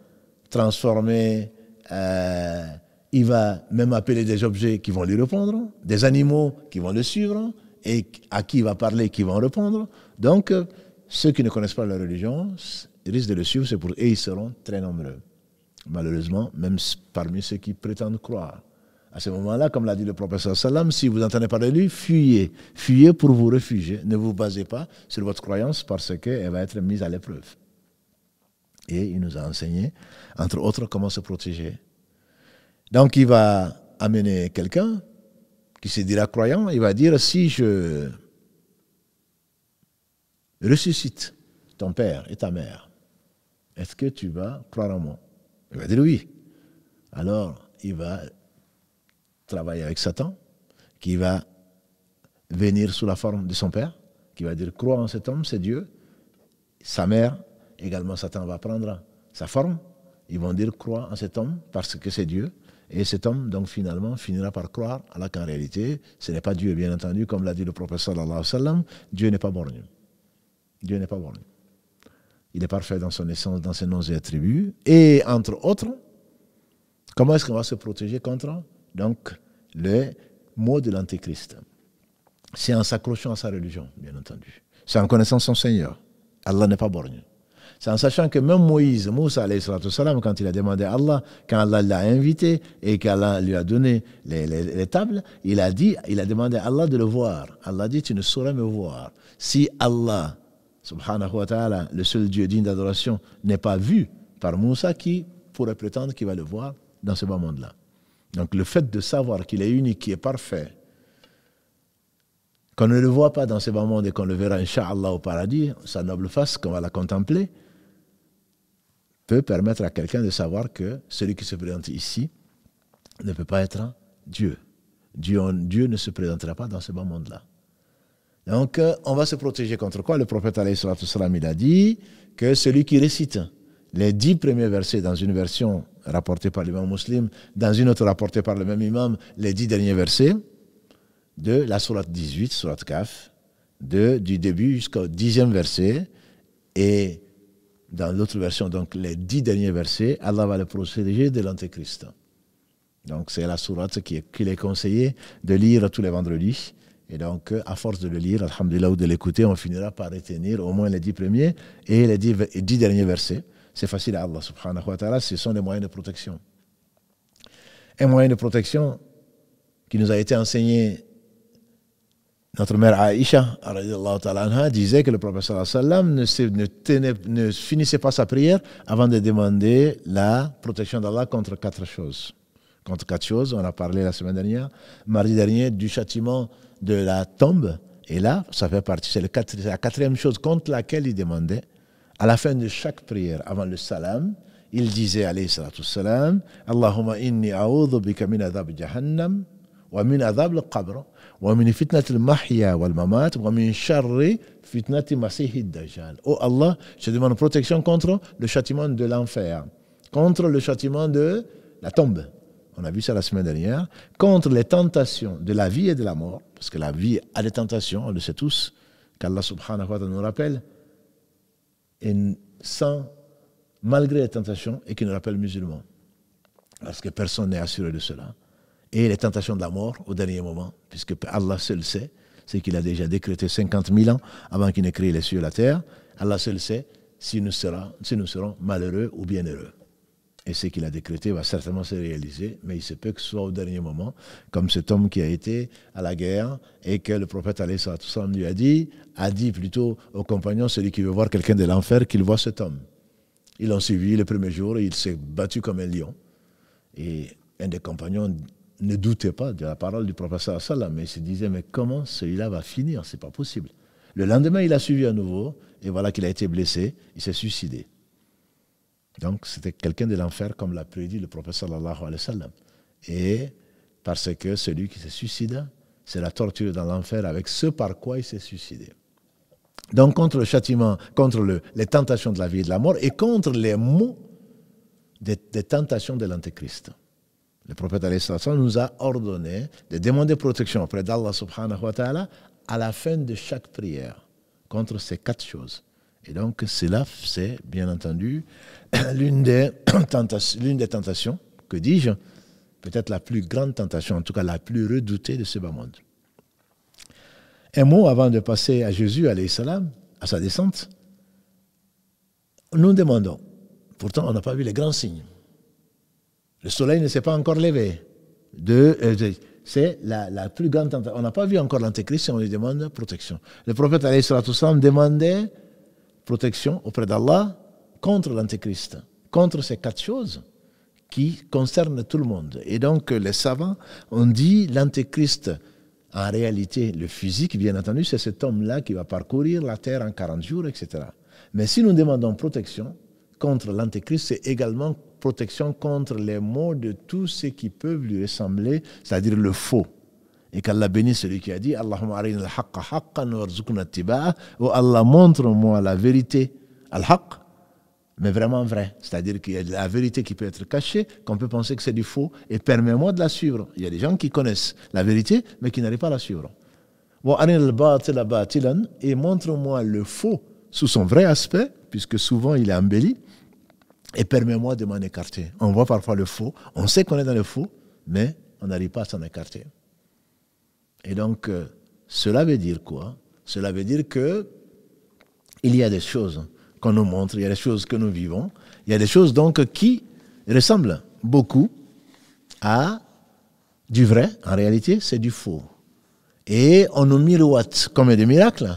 transformer, euh, il va même appeler des objets qui vont lui répondre, des animaux qui vont le suivre, et à qui il va parler qui vont répondre. Donc, euh, ceux qui ne connaissent pas la religion risquent de le suivre, c'est pour et ils seront très nombreux. Malheureusement, même parmi ceux qui prétendent croire. À ce moment-là, comme l'a dit le professeur Salam, si vous entendez parler de lui, fuyez. Fuyez pour vous réfugier. Ne vous basez pas sur votre croyance parce qu'elle va être mise à l'épreuve. Et il nous a enseigné, entre autres, comment se protéger. Donc il va amener quelqu'un qui se dira croyant, il va dire, si je ressuscite ton père et ta mère, est-ce que tu vas croire en moi Il va dire oui. Alors il va travaille avec Satan, qui va venir sous la forme de son père, qui va dire crois en cet homme, c'est Dieu. Sa mère, également Satan va prendre sa forme. Ils vont dire crois en cet homme parce que c'est Dieu. Et cet homme, donc finalement, finira par croire alors qu'en réalité, ce n'est pas Dieu, bien entendu, comme l'a dit le professeur Dieu n'est pas borné. Dieu n'est pas borné. Il est parfait dans son essence, dans ses noms et attributs. Et entre autres, comment est-ce qu'on va se protéger contre donc le mot de l'Antéchrist. C'est en s'accrochant à sa religion, bien entendu. C'est en connaissant son Seigneur. Allah n'est pas borgne. C'est en sachant que même Moïse, Moussa, quand il a demandé à Allah, quand Allah l'a invité et qu'Allah lui a donné les, tables, il a dit, il a demandé à Allah de le voir. Allah dit, tu ne saurais me voir. Si Allah, subhanahu wa ta'ala, le seul Dieu digne d'adoration, n'est pas vu par Moussa, qui pourrait prétendre qu'il va le voir dans ce moment monde-là donc le fait de savoir qu'il est unique, qu'il est parfait, qu'on ne le voit pas dans ce monde et qu'on le verra, Inch'Allah, au paradis, sa noble face, qu'on va la contempler, peut permettre à quelqu'un de savoir que celui qui se présente ici ne peut pas être Dieu. Dieu, ne se présentera pas dans ce bas monde-là. Donc, euh, on va se protéger contre quoi Le prophète, il a dit que celui qui récite les dix premiers versets dans une version rapportée par l'imam musulman, dans une autre rapportée par le même imam, les dix derniers versets de la sourate 18, surat Kaf, de, du début jusqu'au dixième verset, et dans l'autre version, donc les dix derniers versets, Allah va le procéder de l'antéchrist. Donc c'est la sourate qu'il est, qui est conseillé de lire tous les vendredis. Et donc, à force de le lire, alhamdulillah, ou de l'écouter, on finira par retenir au moins les dix premiers et les dix derniers versets c'est facile à Allah subhanahu wa ta'ala, ce sont les moyens de protection. Un moyen de protection qui nous a été enseigné, notre mère Aïcha disait que le prophète ne, ne finissait pas sa prière avant de demander la protection d'Allah contre quatre choses. Contre quatre choses, on a parlé la semaine dernière, mardi dernier, du châtiment de la tombe. Et là, ça fait partie, c'est la quatrième chose contre laquelle il demandait à la fin de chaque prière, avant le salam, il disait, alayhi salatu Allahumma inni a'udhu bika min adhab jahannam, wa min adhab al-qabr, wa min fitnat al-mahya wal-mamat, wa min sharri fitnat masihid dajjal Oh Allah, je demande protection contre le châtiment de l'enfer, contre le châtiment de la tombe. On a vu ça la semaine dernière. Contre les tentations de la vie et de la mort, parce que la vie a des tentations, on le sait tous, qu'Allah subhanahu wa ta'ala nous rappelle et sans, malgré les tentations, et qui nous rappelle musulmans. Parce que personne n'est assuré de cela. Et les tentations de la mort au dernier moment, puisque Allah seul sait, c'est qu'il a déjà décrété 50 000 ans avant qu'il n'ait créé les cieux et la terre. Allah seul sait si nous, si nous serons malheureux ou bienheureux. Et ce qu'il a décrété va certainement se réaliser, mais il se peut que ce soit au dernier moment, comme cet homme qui a été à la guerre et que le prophète al lui a dit, a dit plutôt aux compagnons, celui qui veut voir quelqu'un de l'enfer, qu'il voit cet homme. Ils l'ont suivi le premier jour et il s'est battu comme un lion. Et un des compagnons ne doutait pas de la parole du professeur Salam, mais il se disait, mais comment celui-là va finir C'est pas possible. Le lendemain, il a suivi à nouveau, et voilà qu'il a été blessé, il s'est suicidé. Donc, c'était quelqu'un de l'enfer, comme l'a prédit le prophète sallallahu alayhi wa sallam. Et parce que celui qui se suicide, c'est la torture dans l'enfer avec ce par quoi il s'est suicidé. Donc, contre le châtiment, contre les tentations de la vie et de la mort, et contre les mots des, tentations de l'antéchrist. Le prophète nous a ordonné de demander protection auprès d'Allah subhanahu wa ta'ala à la fin de chaque prière contre ces quatre choses. Et donc, cela, c'est bien entendu l'une des, tentations, que dis-je, peut-être la plus grande tentation, en tout cas la plus redoutée de ce bas monde. Un mot avant de passer à Jésus, salam, à sa descente. Nous demandons, pourtant on n'a pas vu les grands signes. Le soleil ne s'est pas encore levé. Euh, c'est la, plus grande tentation. On n'a pas vu encore l'antéchrist et on lui demande protection. Le prophète salam demandait protection auprès d'Allah contre l'antéchrist, contre ces quatre choses qui concernent tout le monde. Et donc euh, les savants ont dit l'antéchrist, en réalité le physique, bien entendu, c'est cet homme-là qui va parcourir la terre en 40 jours, etc. Mais si nous demandons protection contre l'antéchrist, c'est également protection contre les maux de tous ceux qui peuvent lui ressembler, c'est-à-dire le faux, et qu'Allah bénisse celui qui a dit Allahumma al-haqqa haqqan tibaa oh Allah montre-moi la vérité, al haq mais vraiment vrai. C'est-à-dire qu'il y a la vérité qui peut être cachée, qu'on peut penser que c'est du faux, et permets-moi de la suivre. Il y a des gens qui connaissent la vérité, mais qui n'arrivent pas à la suivre. Et montre-moi le faux sous son vrai aspect, puisque souvent il est embelli, et permets-moi de m'en écarter. On voit parfois le faux, on sait qu'on est dans le faux, mais on n'arrive pas à s'en écarter. Et donc, euh, cela veut dire quoi Cela veut dire que il y a des choses qu'on nous montre, il y a des choses que nous vivons, il y a des choses donc qui ressemblent beaucoup à du vrai. En réalité, c'est du faux. Et on nous miroite comme des miracles.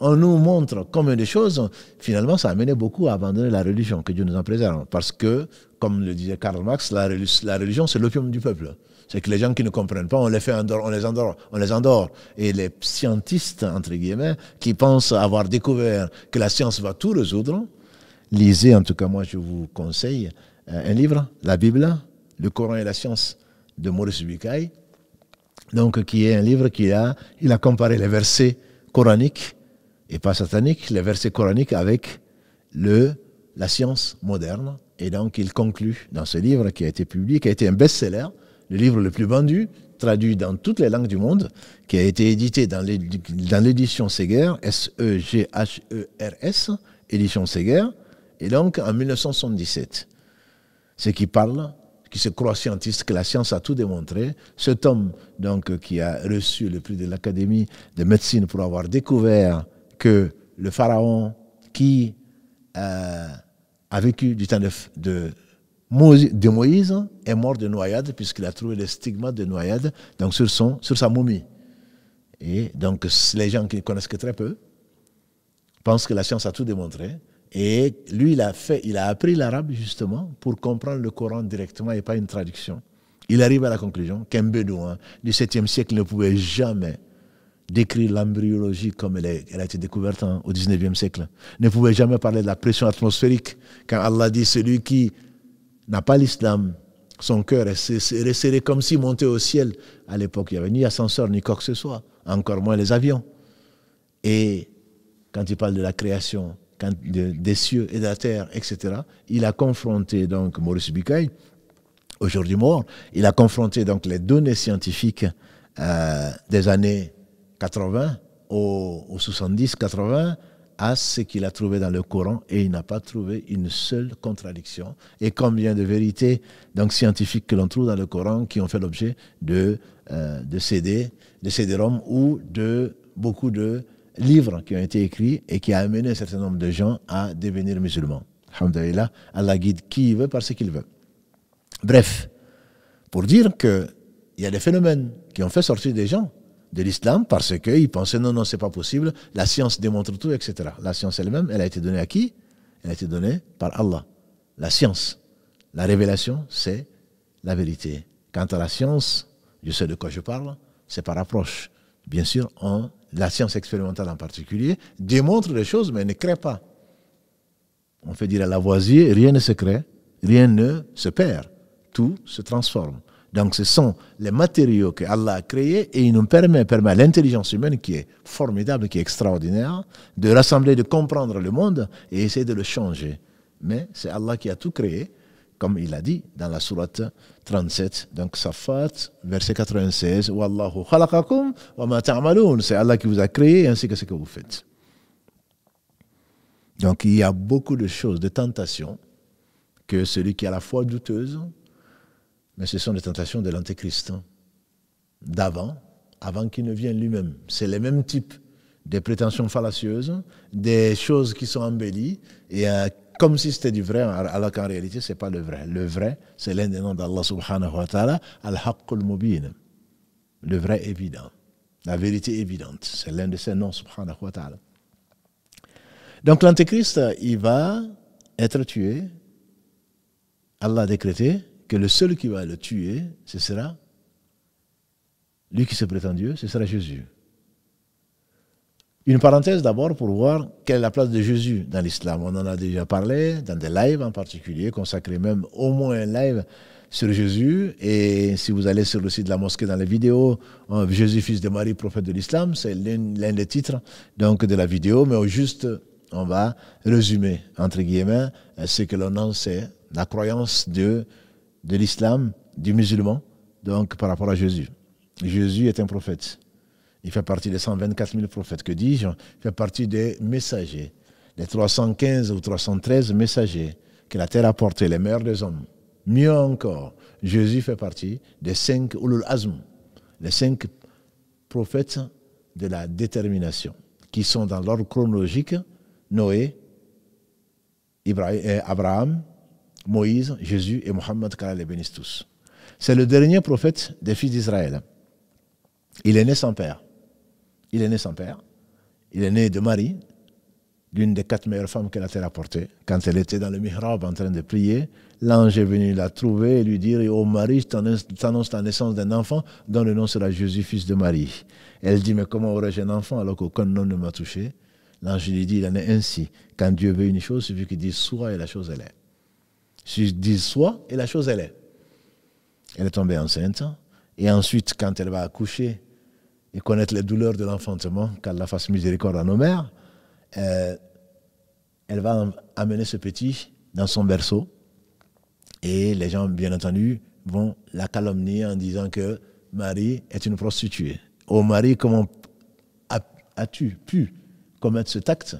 On nous montre comme des choses. Finalement, ça a amené beaucoup à abandonner la religion, que Dieu nous en préserve. Parce que, comme le disait Karl Marx, la, religion, c'est l'opium du peuple. C'est que les gens qui ne comprennent pas, on les fait endormir, on les endort, on les endort. Et les scientistes, entre guillemets, qui pensent avoir découvert que la science va tout résoudre, lisez, en tout cas moi je vous conseille, euh, un livre, la Bible, le Coran et la science de Maurice Bucaille, donc qui est un livre qui a, il a comparé les versets coraniques et pas sataniques, les versets coraniques avec le, la science moderne. Et donc il conclut dans ce livre qui a été publié, qui a été un best-seller, le livre le plus vendu, traduit dans toutes les langues du monde, qui a été édité dans l'édition Seger, S-E-G-H-E-R-S, édition Seger, et donc en 1977. Ce qui parle, qui se croit scientiste, que la science a tout démontré. Cet homme, donc, qui a reçu le prix de l'Académie de médecine pour avoir découvert que le pharaon qui euh, a vécu du temps de de Moïse est mort de noyade puisqu'il a trouvé le stigmates de noyade donc sur, son, sur sa momie. Et donc les gens qui connaissent que très peu pensent que la science a tout démontré. Et lui, il a, fait, il a appris l'arabe justement pour comprendre le Coran directement et pas une traduction. Il arrive à la conclusion qu'un bédouin du 7e siècle ne pouvait jamais décrire l'embryologie comme elle, elle, a été découverte au 19e siècle. Ne pouvait jamais parler de la pression atmosphérique. Quand Allah dit celui qui n'a pas l'islam. Son cœur est resserré comme s'il montait au ciel. À l'époque, il n'y avait ni ascenseur, ni quoi que ce soit, encore moins les avions. Et quand il parle de la création des cieux et de la terre, etc., il a confronté donc Maurice Bucaille, aujourd'hui mort, il a confronté donc les données scientifiques euh, des années 80 aux, 70, 80, à ce qu'il a trouvé dans le Coran et il n'a pas trouvé une seule contradiction. Et combien de vérités donc scientifiques que l'on trouve dans le Coran qui ont fait l'objet de, euh, de CD, de CD-ROM ou de beaucoup de livres qui ont été écrits et qui a amené un certain nombre de gens à devenir musulmans. Alhamdulillah, Allah guide qui veut par ce qu'il veut. Bref, pour dire qu'il y a des phénomènes qui ont fait sortir des gens de l'islam parce qu'ils pensaient non, non, c'est pas possible, la science démontre tout, etc. La science elle-même, elle a été donnée à qui Elle a été donnée par Allah. La science, la révélation, c'est la vérité. Quant à la science, je sais de quoi je parle, c'est par approche. Bien sûr, en la science expérimentale en particulier démontre les choses, mais ne crée pas. On fait dire à Lavoisier, rien ne se crée, rien ne se perd, tout se transforme. Donc ce sont les matériaux que Allah a créés et il nous permet, permet à l'intelligence humaine qui est formidable, qui est extraordinaire, de rassembler, de comprendre le monde et essayer de le changer. Mais c'est Allah qui a tout créé, comme il a dit dans la sourate 37, donc Safat, verset 96, Wallahu wa ma c'est Allah qui vous a créé ainsi que ce que vous faites. Donc il y a beaucoup de choses, de tentations, que celui qui a la foi douteuse, mais ce sont les tentations de l'antéchrist hein. d'avant, avant, qu'il ne vienne lui-même. C'est les mêmes types des prétentions fallacieuses, des choses qui sont embellies, et euh, comme si c'était du vrai, alors qu'en réalité, ce n'est pas le vrai. Le vrai, c'est l'un des noms d'Allah subhanahu wa ta'ala, al-haqqul mubin, le vrai évident, la vérité évidente. C'est l'un de ces noms subhanahu wa ta'ala. Donc l'antéchrist, il va être tué. Allah décrété que le seul qui va le tuer, ce sera lui qui se prétend Dieu, ce sera Jésus. Une parenthèse d'abord pour voir quelle est la place de Jésus dans l'islam. On en a déjà parlé, dans des lives en particulier, consacré même au moins un live sur Jésus. Et si vous allez sur le site de la mosquée dans les vidéos euh, Jésus, fils de Marie, prophète de l'islam, c'est l'un des titres donc, de la vidéo. Mais au juste, on va résumer, entre guillemets, ce que l'on en sait, la croyance de de l'islam, du musulman, donc par rapport à Jésus. Jésus est un prophète. Il fait partie des 124 000 prophètes. Que dis-je Il fait partie des messagers, des 315 ou 313 messagers que la terre a portés, les meilleurs des hommes. Mieux encore, Jésus fait partie des cinq Ulul Azm, les cinq prophètes de la détermination, qui sont dans l'ordre chronologique Noé, Abraham, Moïse, Jésus et Mohammed, qu'Allah les bénisse tous. C'est le dernier prophète des fils d'Israël. Il est né sans père. Il est né sans père. Il est né de Marie, l'une des quatre meilleures femmes qu'elle la terre a Quand elle était dans le mihrab en train de prier, l'ange est venu la trouver et lui dire oh Marie, je t'annonce la naissance d'un enfant dont le nom sera Jésus, fils de Marie. Elle dit Mais comment aurais-je un enfant alors qu'aucun nom ne m'a touché L'ange lui dit Il en est ainsi. Quand Dieu veut une chose, il suffit qu'il dit Soit et la chose elle est. Si Je dis soi, et la chose, elle est. Elle est tombée enceinte. Et ensuite, quand elle va accoucher et connaître les douleurs de l'enfantement, qu'Allah fasse miséricorde à nos mères, euh, elle va amener ce petit dans son berceau. Et les gens, bien entendu, vont la calomnier en disant que Marie est une prostituée. Oh Marie, comment as-tu pu commettre cet acte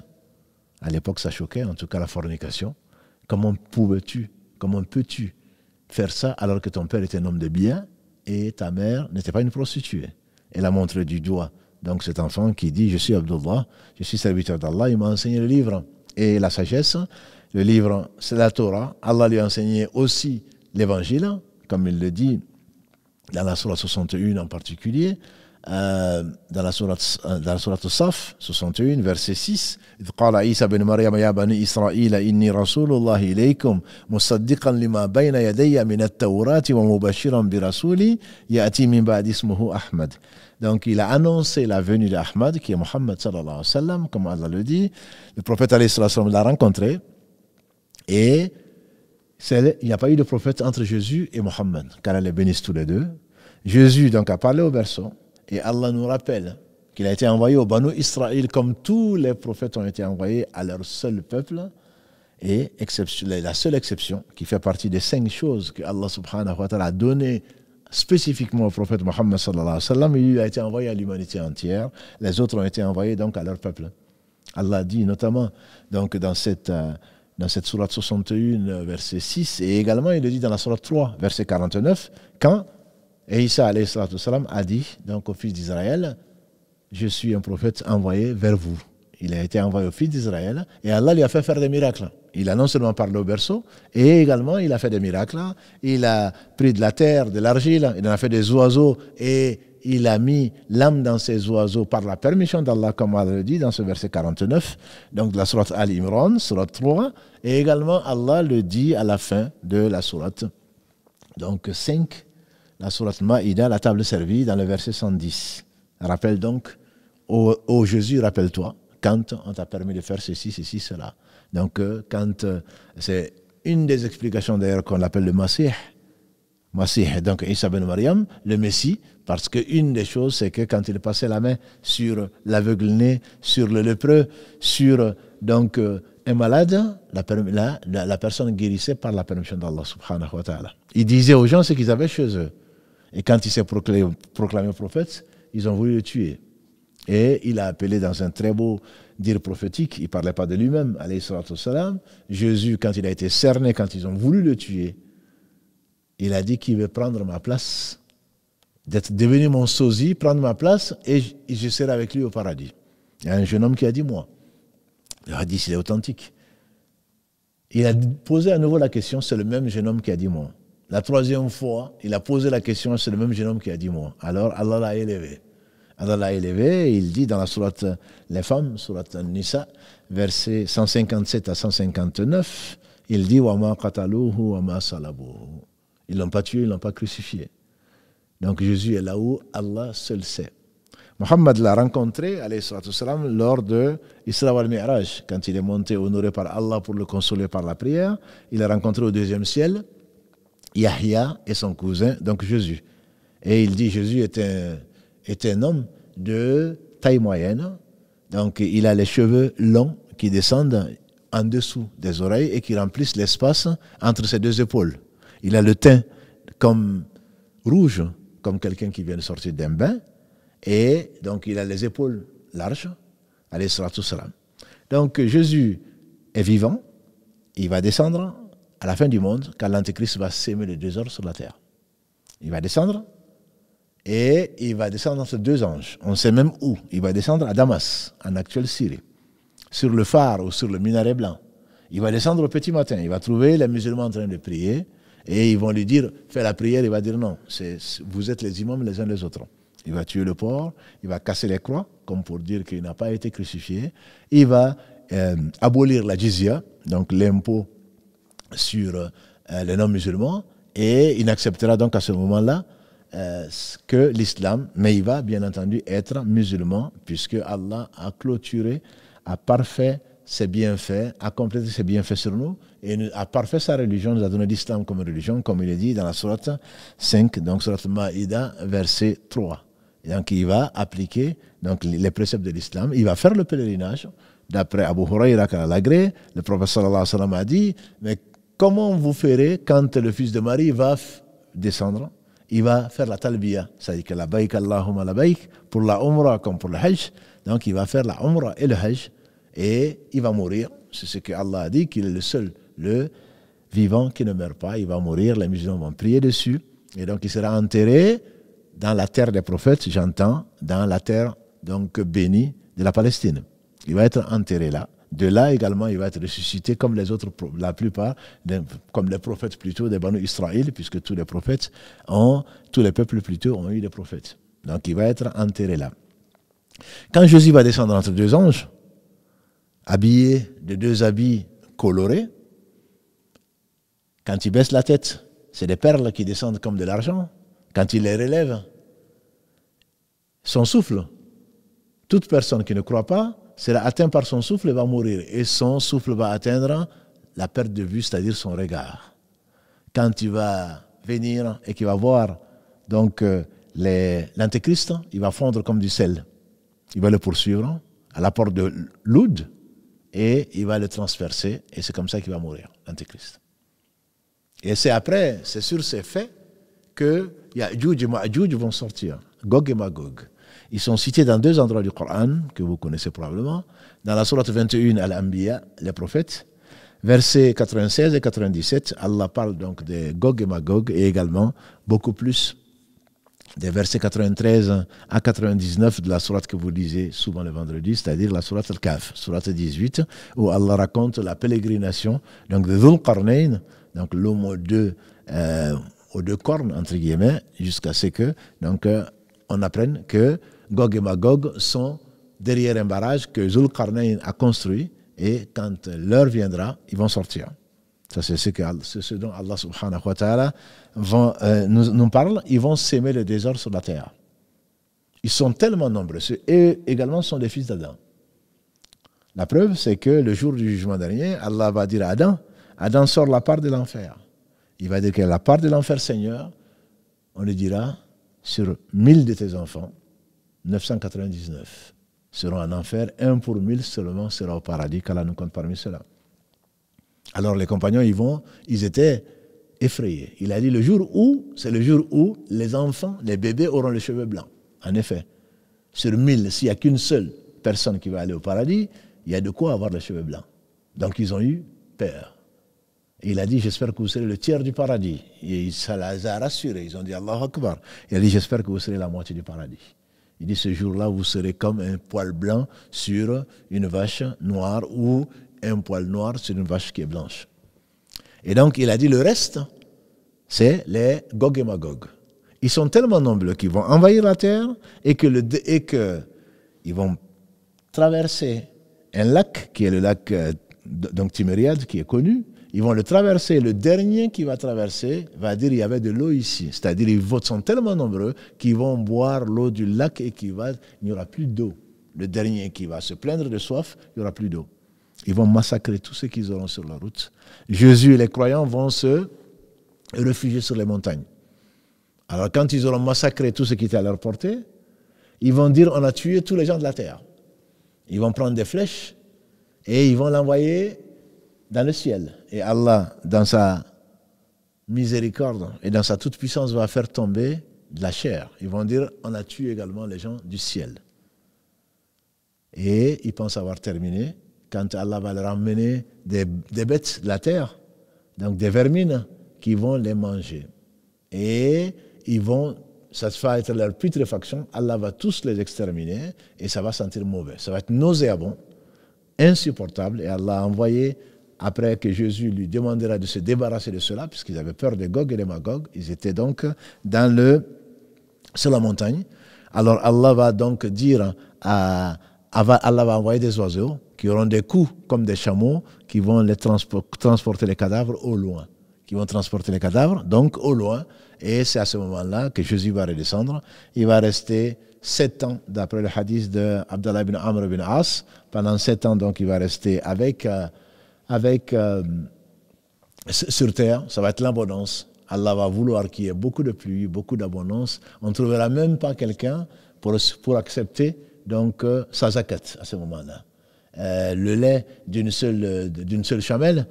À l'époque, ça choquait, en tout cas la fornication. Comment pouvais-tu Comment peux-tu faire ça alors que ton père était un homme de bien et ta mère n'était pas une prostituée Elle a montré du doigt donc cet enfant qui dit Je suis Abdullah, je suis serviteur d'Allah, il m'a enseigné le livre et la sagesse. Le livre, c'est la Torah. Allah lui a enseigné aussi l'évangile, comme il le dit dans la Surah 61 en particulier. dans la sourate, dans la sourate Saf 61 verset 6 إذ قال عيسى بن مريم يا بني إسرائيل إني رسول الله إليكم مصدقا لما بين يدي من التوراة ومبشرا برسول يأتي من بعد اسمه أحمد Donc il a annoncé la venue d'Ahmad, qui est Mohammed sallallahu alayhi wa sallam, comme Allah le dit. Le prophète alayhi wa sallam l'a rencontré. Et il n'y a pas eu de prophète entre Jésus et Mohammed, car elle les bénisse tous les deux. Jésus donc a parlé au berceau. Et Allah nous rappelle qu'il a été envoyé au Banu Israël comme tous les prophètes ont été envoyés à leur seul peuple. Et la seule exception qui fait partie des cinq choses que Allah subhanahu wa ta'ala a donné spécifiquement au prophète Mohammed sallallahu alayhi wa il a été envoyé à l'humanité entière. Les autres ont été envoyés donc à leur peuple. Allah dit notamment donc dans cette, euh, dans cette sourate 61, verset 6, et également il le dit dans la sourate 3, verset 49, quand et Isa a dit donc au fils d'Israël, je suis un prophète envoyé vers vous. Il a été envoyé au fils d'Israël et Allah lui a fait faire des miracles. Il a non seulement parlé au berceau, et également il a fait des miracles. Il a pris de la terre, de l'argile, il en a fait des oiseaux et il a mis l'âme dans ces oiseaux par la permission d'Allah, comme on le dit dans ce verset 49, donc de la sourate Al-Imran, sourate 3, et également Allah le dit à la fin de la sourate donc 5, la sourate Maïda, la table servie, dans le verset 110. Rappelle donc, ô, Jésus, rappelle-toi, quand on t'a permis de faire ceci, ceci, cela. Donc, euh, quand euh, c'est une des explications d'ailleurs qu'on appelle le Messie. Masih, donc Isa ben Mariam, le Messie, parce qu'une des choses, c'est que quand il passait la main sur l'aveugle-né, sur le lépreux, sur donc euh, un malade, la, la, la personne guérissait par la permission d'Allah subhanahu wa ta'ala. Il disait aux gens ce qu'ils avaient chez eux. Et quand il s'est proclamé, prophète, ils ont voulu le tuer. Et il a appelé dans un très beau dire prophétique, il ne parlait pas de lui-même, salam. Jésus, quand il a été cerné, quand ils ont voulu le tuer, il a dit qu'il veut prendre ma place, d'être devenu mon sosie, prendre ma place, et je, serai avec lui au paradis. Il y a un jeune homme qui a dit, moi, Il a il est authentique. Il a posé à nouveau la question, c'est le même jeune homme qui a dit, moi. La troisième fois, il a posé la question, c'est le même jeune homme qui a dit moi. Alors Allah l'a élevé. Allah l'a élevé, il dit dans la sourate Les femmes, sourate Nisa, versets 157 à 159, il dit Wama qataluhu ma salabuhu. Ils ne l'ont pas tué, ils ne l'ont pas crucifié. Donc Jésus est là où Allah seul sait. Mohammed l'a rencontré, salam, lors de Isra al-Mi'raj, quand il est monté honoré par Allah pour le consoler par la prière. Il l'a rencontré au deuxième ciel. Yahya et son cousin, donc Jésus. Et il dit Jésus est un, homme de taille moyenne, donc il a les cheveux longs qui descendent en dessous des oreilles et qui remplissent l'espace entre ses deux épaules. Il a le teint comme rouge, comme quelqu'un qui vient de sortir d'un bain, et donc il a les épaules larges, sera tout salam. Donc Jésus est vivant, il va descendre, à la fin du monde, car l'antéchrist va s'aimer le désordre sur la terre. Il va descendre et il va descendre entre deux anges. On sait même où. Il va descendre à Damas, en actuelle Syrie, sur le phare ou sur le minaret blanc. Il va descendre au petit matin. Il va trouver les musulmans en train de prier et ils vont lui dire fais la prière. Il va dire non, vous êtes les imams les uns les autres. Il va tuer le porc, il va casser les croix, comme pour dire qu'il n'a pas été crucifié. Il va euh, abolir la jizya, donc l'impôt sur euh, les non-musulmans et il n'acceptera donc à ce moment-là euh, que l'islam, mais il va bien entendu être musulman puisque Allah a clôturé, a parfait ses bienfaits, a complété ses bienfaits sur nous et a parfait sa religion, nous a donné l'islam comme religion, comme il est dit dans la sourate 5, donc sourate Maïda, verset 3. Donc il va appliquer donc, les préceptes de l'islam, il va faire le pèlerinage, d'après Abu Huraira l'agré, le prophète sallallahu alayhi wa sallam a dit, mais Comment vous ferez quand le fils de Marie va descendre Il va faire la talbiya, c'est-à-dire que la baïk la baïk, pour la omra comme pour le hajj. Donc il va faire la omra et le hajj et il va mourir. C'est ce que Allah a dit, qu'il est le seul, le vivant qui ne meurt pas. Il va mourir, les musulmans vont prier dessus. Et donc il sera enterré dans la terre des prophètes, j'entends, dans la terre donc bénie de la Palestine. Il va être enterré là. De là également, il va être ressuscité comme les autres, la plupart, comme les prophètes plutôt des Banu Israël, puisque tous les prophètes ont, tous les peuples plutôt ont eu des prophètes. Donc il va être enterré là. Quand Jésus va descendre entre deux anges, habillé de deux habits colorés, quand il baisse la tête, c'est des perles qui descendent comme de l'argent. Quand il les relève, son souffle, toute personne qui ne croit pas sera atteint par son souffle et va mourir. Et son souffle va atteindre la perte de vue, c'est-à-dire son regard. Quand il va venir et qu'il va voir donc euh, l'antéchrist, il va fondre comme du sel. Il va le poursuivre à la porte de l'Oud et il va le transverser. et c'est comme ça qu'il va mourir, l'antéchrist. Et c'est après, c'est sur ces faits que Juj et Ma'juj vont sortir, Gog et Magog. Ils sont cités dans deux endroits du Coran, que vous connaissez probablement. Dans la sourate 21, al les prophètes, versets 96 et 97, Allah parle donc de Gog et Magog et également beaucoup plus des versets 93 à 99 de la sourate que vous lisez souvent le vendredi, c'est-à-dire la sourate Al-Kaf, sourate 18, où Allah raconte la pèlerination donc de Dhul Qarnayn, donc l'homme euh, aux deux, cornes, entre guillemets, jusqu'à ce que donc euh, on apprenne que Gog et Magog sont derrière un barrage que Zulkarnain a construit et quand l'heure viendra, ils vont sortir. Ça, c'est ce, ce, dont Allah subhanahu wa ta'ala euh, nous, nous, parle. Ils vont s'aimer le désordre sur la terre. Ils sont tellement nombreux. Eux également sont des fils d'Adam. La preuve, c'est que le jour du jugement dernier, Allah va dire à Adam, Adam sort la part de l'enfer. Il va dire que la part de l'enfer, Seigneur, on le dira, sur mille de tes enfants, 999 seront en enfer, un pour mille seulement sera au paradis, qu'Allah nous compte parmi ceux-là. Alors les compagnons, ils vont, ils étaient effrayés. Il a dit le jour où, c'est le jour où les enfants, les bébés auront les cheveux blancs. En effet, sur mille, s'il n'y a qu'une seule personne qui va aller au paradis, il y a de quoi avoir les cheveux blancs. Donc ils ont eu peur. il a dit, j'espère que vous serez le tiers du paradis. Et ça les a rassurés. Ils ont dit, Allah Akbar. Il a dit, j'espère que vous serez la moitié du paradis. Il dit, ce jour-là, vous serez comme un poil blanc sur une vache noire ou un poil noir sur une vache qui est blanche. Et donc, il a dit, le reste, c'est les Gog et Magog. Ils sont tellement nombreux qu'ils vont envahir la terre et que, le, et que ils vont traverser un lac qui est le lac euh, Timériade qui est connu ils vont le traverser. Le dernier qui va traverser va dire il y avait de l'eau ici. C'est-à-dire ils sont tellement nombreux qu'ils vont boire l'eau du lac et il n'y aura plus d'eau. Le dernier qui va se plaindre de soif, il n'y aura plus d'eau. Ils vont massacrer tous ceux qu'ils auront sur la route. Jésus et les croyants vont se réfugier sur les montagnes. Alors quand ils auront massacré tout ce qui était à leur portée, ils vont dire on a tué tous les gens de la terre. Ils vont prendre des flèches et ils vont l'envoyer dans le ciel. Et Allah, dans sa miséricorde et dans sa toute-puissance, va faire tomber de la chair. Ils vont dire, on a tué également les gens du ciel. Et ils pensent avoir terminé. Quand Allah va leur emmener des, bêtes de la terre, donc des vermines, qui vont les manger. Et ils vont être leur putréfaction. Allah va tous les exterminer et ça va sentir mauvais. Ça va être nauséabond, insupportable. Et Allah a envoyé après que Jésus lui demandera de se débarrasser de cela, puisqu'ils avaient peur de Gog et de Magog, ils étaient donc dans le, sur la montagne. Alors Allah va donc dire à, Allah va envoyer des oiseaux qui auront des coups comme des chameaux qui vont les transporter les cadavres au loin. Qui vont transporter les cadavres, donc au loin. Et c'est à ce moment-là que Jésus va redescendre. Il va rester sept ans, d'après le hadith de Abdallah ibn Amr ibn As. Pendant sept ans, donc, il va rester avec. Euh, avec, euh, sur terre, ça va être l'abondance. Allah va vouloir qu'il y ait beaucoup de pluie, beaucoup d'abondance. On ne trouvera même pas quelqu'un pour, pour accepter donc euh, sa zakat à ce moment-là. Euh, le lait d'une seule, d'une seule chamelle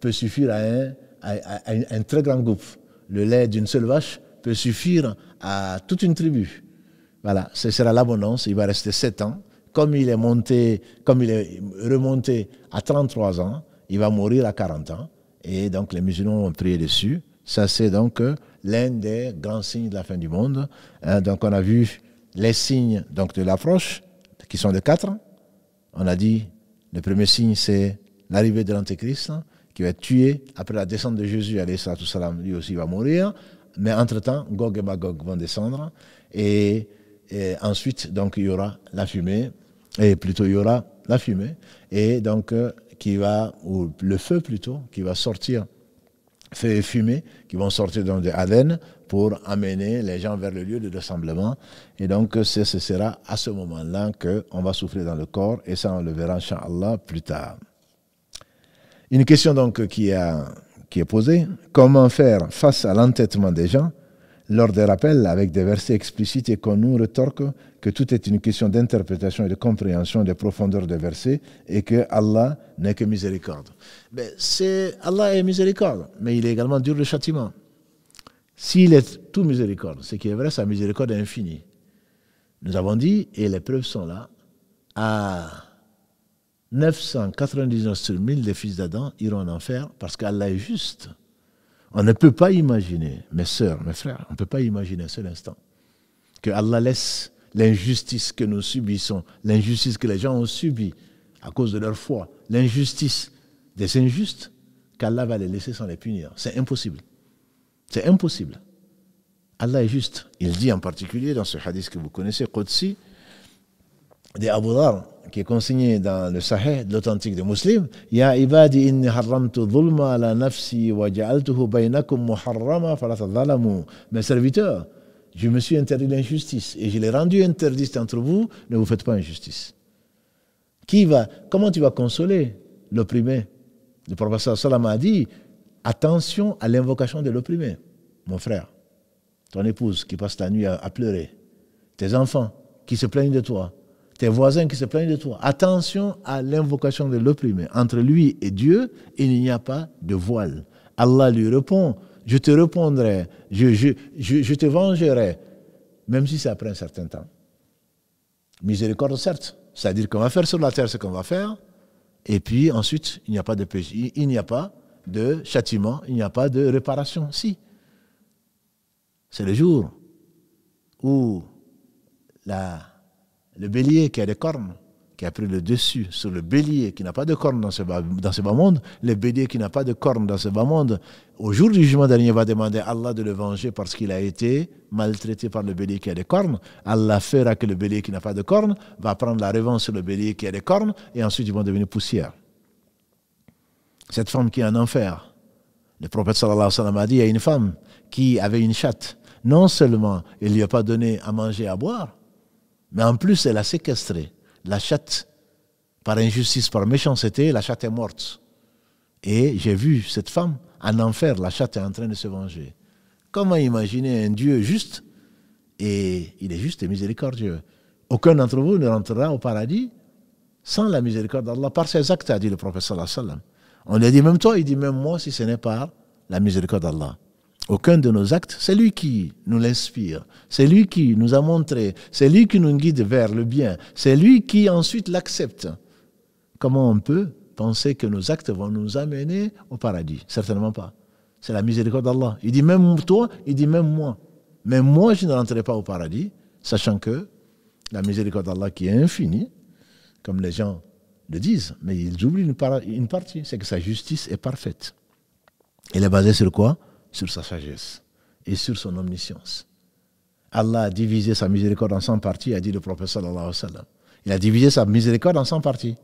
peut suffire à un, à, un très grand groupe. Le lait d'une seule vache peut suffire à toute une tribu. Voilà, ce sera l'abondance. Il va rester sept ans. Comme il est monté, comme il est remonté à 33 ans, il va mourir à 40 ans. Et donc les musulmans ont prié dessus. Ça, c'est donc euh, l'un des grands signes de la fin du monde. Hein, donc on a vu les signes donc, de l'approche, qui sont les quatre. On a dit, le premier signe, c'est l'arrivée de l'Antéchrist, qui va être tué. Après la descente de Jésus, salam, lui aussi va mourir. Mais entre-temps, Gog et Magog vont descendre. Et, ensuite, donc, il y aura la fumée. Et plutôt, il y aura la fumée. Et donc, euh, qui va, ou le feu plutôt, qui va sortir, feu et fumée, qui vont sortir dans des haleines pour amener les gens vers le lieu de rassemblement. Et donc, ce sera à ce moment-là qu'on va souffrir dans le corps, et ça, on le verra, Inch'Allah, plus tard. Une question donc qui est posée, comment faire face à l'entêtement des gens lors des rappels avec des versets explicites et qu'on nous retorque que tout est une question d'interprétation et de compréhension des profondeurs des versets et que Allah n'est que miséricorde. c'est Allah est miséricorde, mais il est également dur de châtiment. S'il est tout miséricorde, ce qui est vrai, sa miséricorde est infinie. Nous avons dit, et les preuves sont là, à 999 sur 1000 des fils d'Adam iront en enfer parce qu'Allah est juste. On ne peut pas imaginer, mes sœurs, mes frères, on ne peut pas imaginer un seul instant que Allah laisse l'injustice que nous subissons, l'injustice que les gens ont subie à cause de leur foi, l'injustice des injustes, qu'Allah va les laisser sans les punir. C'est impossible. C'est impossible. Allah est juste. Il dit en particulier dans ce hadith que vous connaissez, Qudsi, des Abu qui est consigné dans le Sahih l'authentique des musulmans Ya inni nafsi wa Mes serviteurs, je me suis interdit l'injustice et je l'ai rendu interdite entre vous, ne vous faites pas injustice. Qui va, comment tu vas consoler l'opprimé Le professeur Salam a dit, attention à l'invocation de l'opprimé. Mon frère, ton épouse qui passe la nuit à pleurer, tes enfants qui se plaignent de toi, tes voisins qui se plaignent de toi. Attention à l'invocation de l'opprimé. Entre lui et Dieu, il n'y a pas de voile. Allah lui répond, je te répondrai, je, je, te vengerai, même si ça prend un certain temps. Miséricorde, certes. C'est-à-dire qu'on va faire sur la terre ce qu'on va faire, et puis ensuite, il n'y a pas de péché, il n'y a pas de châtiment, il n'y a pas de réparation. Si. C'est le jour où la le bélier qui a des cornes, qui a pris le dessus sur le bélier qui n'a pas de cornes dans ce, bas, dans ce monde, le bélier qui n'a pas de cornes dans ce bas monde, au jour du jugement dernier va demander à Allah de le venger parce qu'il a été maltraité par le bélier qui a des cornes. Allah fera que le bélier qui n'a pas de cornes va prendre la revanche sur le bélier qui a des cornes et ensuite ils vont devenir poussière. Cette femme qui est en enfer. Le prophète sallallahu alayhi wa sallam a dit à une femme qui avait une chatte, non seulement il lui a pas donné à manger et à boire, mais en plus, elle a séquestré la chatte par injustice, par méchanceté. La chatte est morte. Et j'ai vu cette femme en enfer. La chatte est en train de se venger. Comment imaginer un Dieu juste Et il est juste et miséricordieux. Aucun d'entre vous ne rentrera au paradis sans la miséricorde d'Allah, par ses actes, a dit le professeur. On lui a dit, même toi, il dit, même moi, si ce n'est par la miséricorde d'Allah aucun de nos actes, c'est lui qui nous l'inspire, c'est lui qui nous a montré, c'est lui qui nous guide vers le bien, c'est lui qui ensuite l'accepte. Comment on peut penser que nos actes vont nous amener au paradis Certainement pas. C'est la miséricorde d'Allah. Il dit même toi, il dit même moi. Mais moi, je ne rentrerai pas au paradis, sachant que la miséricorde d'Allah qui est infinie, comme les gens le disent, mais ils oublient une, partie, c'est que sa justice est parfaite. Elle est basée sur quoi sur sa sagesse et sur son omniscience. Allah a divisé sa miséricorde en 100 parties, a dit le prophète alayhi wa sallam. Il a divisé sa miséricorde en 100 parties.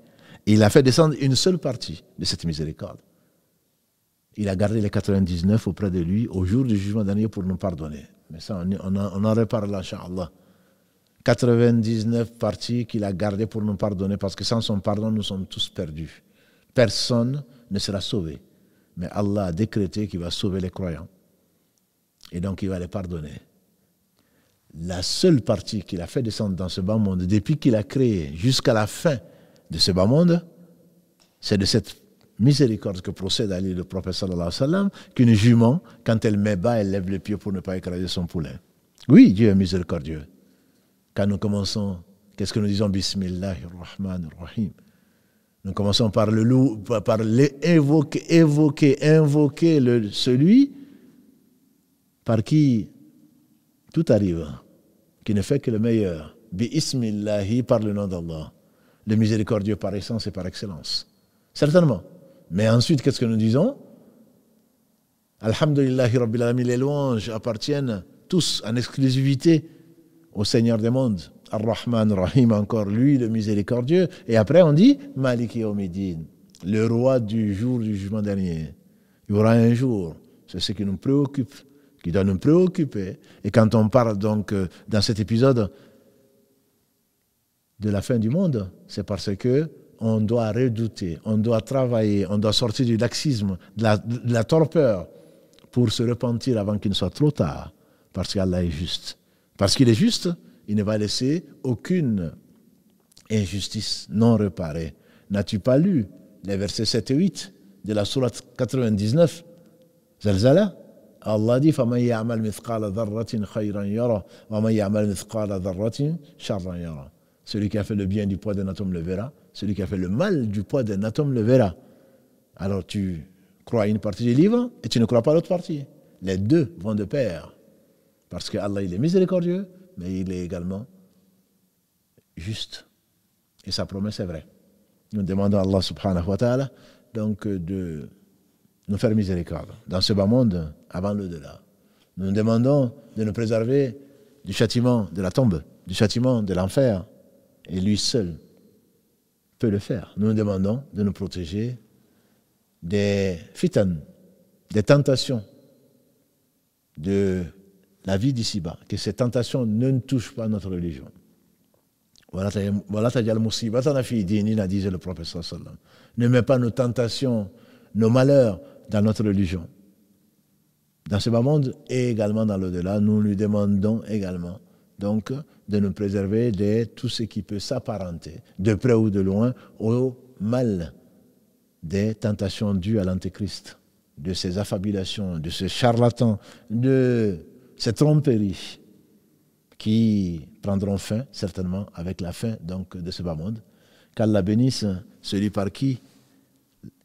Et il a fait descendre une seule partie de cette miséricorde. Il a gardé les 99 auprès de lui au jour du jugement dernier pour nous pardonner. Mais ça, on, en reparle, Inch'Allah. 99 parties qu'il a gardées pour nous pardonner, parce que sans son pardon, nous sommes tous perdus. Personne ne sera sauvé. Mais Allah a décrété qu'il va sauver les croyants. Et donc il va les pardonner. La seule partie qu'il a fait descendre dans ce bas monde, depuis qu'il a créé jusqu'à la fin de ce bas monde, c'est de cette miséricorde que procède Ali le prophète sallallahu alayhi wa sallam, qu'une jument, quand elle met bas, elle lève le pied pour ne pas écraser son poulet. Oui, Dieu est miséricordieux. Quand nous commençons, qu'est-ce que nous disons Bismillahir Rahmanir Rahim. Nous commençons par le loup, par l'évoquer, évoquer, invoquer le, celui par qui tout arrive, qui ne fait que le meilleur. Bi-ismillahi » par le nom d'Allah. Le miséricordieux par essence et par excellence. Certainement. Mais ensuite, qu'est-ce que nous disons Alhamdulillahi Rabbil Alamin, les louanges appartiennent tous en exclusivité au Seigneur des mondes Ar-Rahman Rahim, encore lui, le miséricordieux. Et après, on dit Malik Omidine, le roi du jour du jugement dernier. Il y aura un jour. C'est ce qui nous préoccupe, qui doit nous préoccuper. Et quand on parle donc euh, dans cet épisode de la fin du monde, c'est parce que on doit redouter, on doit travailler, on doit sortir du laxisme, de la torpeur, pour se repentir avant qu'il ne soit trop tard, parce qu'Allah est juste. Parce qu'il est juste, il ne va laisser aucune injustice non réparée. N'as-tu pas lu les versets 7 et 8 de la sourate 99 Zalzala Allah dit Celui qui a fait le bien du poids d'un atome le verra. Celui qui a fait le mal du poids d'un atome le verra. Alors tu crois une partie du livre et tu ne crois pas l'autre partie. Les deux vont de pair. Parce que Allah, il est miséricordieux mais il est également juste. Et sa promesse est vraie. Nous demandons à Allah subhanahu wa ta'ala donc de nous faire miséricorde dans ce bas monde avant le delà Nous demandons de nous préserver du châtiment de la tombe, du châtiment de l'enfer. Et lui seul peut le faire. Nous nous demandons de nous protéger des fitan, des tentations, de la vie d'ici-bas, que ces tentations ne touchent pas notre religion. Voilà, disait le professeur sallam. Ne mets pas nos tentations, nos malheurs dans notre religion. Dans ce bas monde et également dans l'au-delà, nous lui demandons également donc de nous préserver de tout ce qui peut s'apparenter, de près ou de loin, au mal des tentations dues à l'antéchrist, de ses affabulations, de ses charlatans, de ces tromperies qui prendront fin, certainement, avec la fin donc, de ce bas monde. Qu'Allah bénisse celui par qui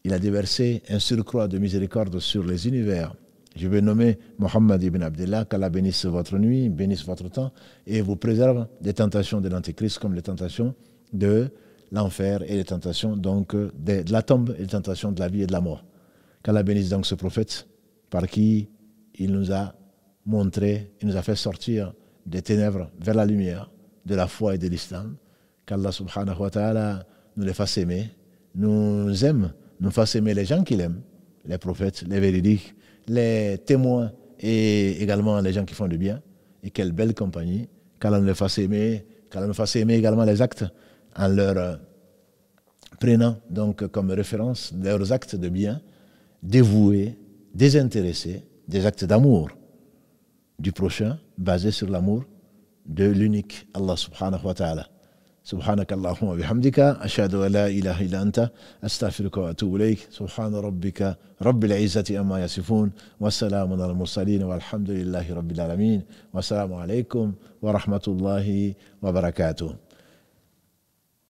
il a déversé un surcroît de miséricorde sur les univers. Je vais nommer Mohammed ibn Abdullah, qu'Allah bénisse votre nuit, bénisse votre temps et vous préserve des tentations de l'Antéchrist comme les tentations de l'enfer et les tentations donc de, la tombe et les tentations de la vie et de la mort. Qu'Allah bénisse donc ce prophète par qui il nous a montré, il nous a fait sortir des ténèbres vers la lumière, de la foi et de l'islam. Qu'Allah subhanahu wa ta'ala nous les fasse aimer, nous aime, nous fasse aimer les gens qu'il aime, les prophètes, les véridiques, les témoins et également les gens qui font du bien. Et quelle belle compagnie, qu'Allah nous les fasse aimer, qu'Allah nous fasse aimer également les actes en leur prenant donc comme référence leurs actes de bien, dévoués, désintéressés, des actes d'amour du prochain basé sur l'amour de l'unique Allah subhanahu wa ta'ala. سبحانك اللهم وبحمدك أشهد أن لا إله إلا أنت أستغفرك وأتوب إليك سبحان ربك رب العزة أما يصفون والسلام على المرسلين والحمد لله رب العالمين والسلام عليكم ورحمة الله وبركاته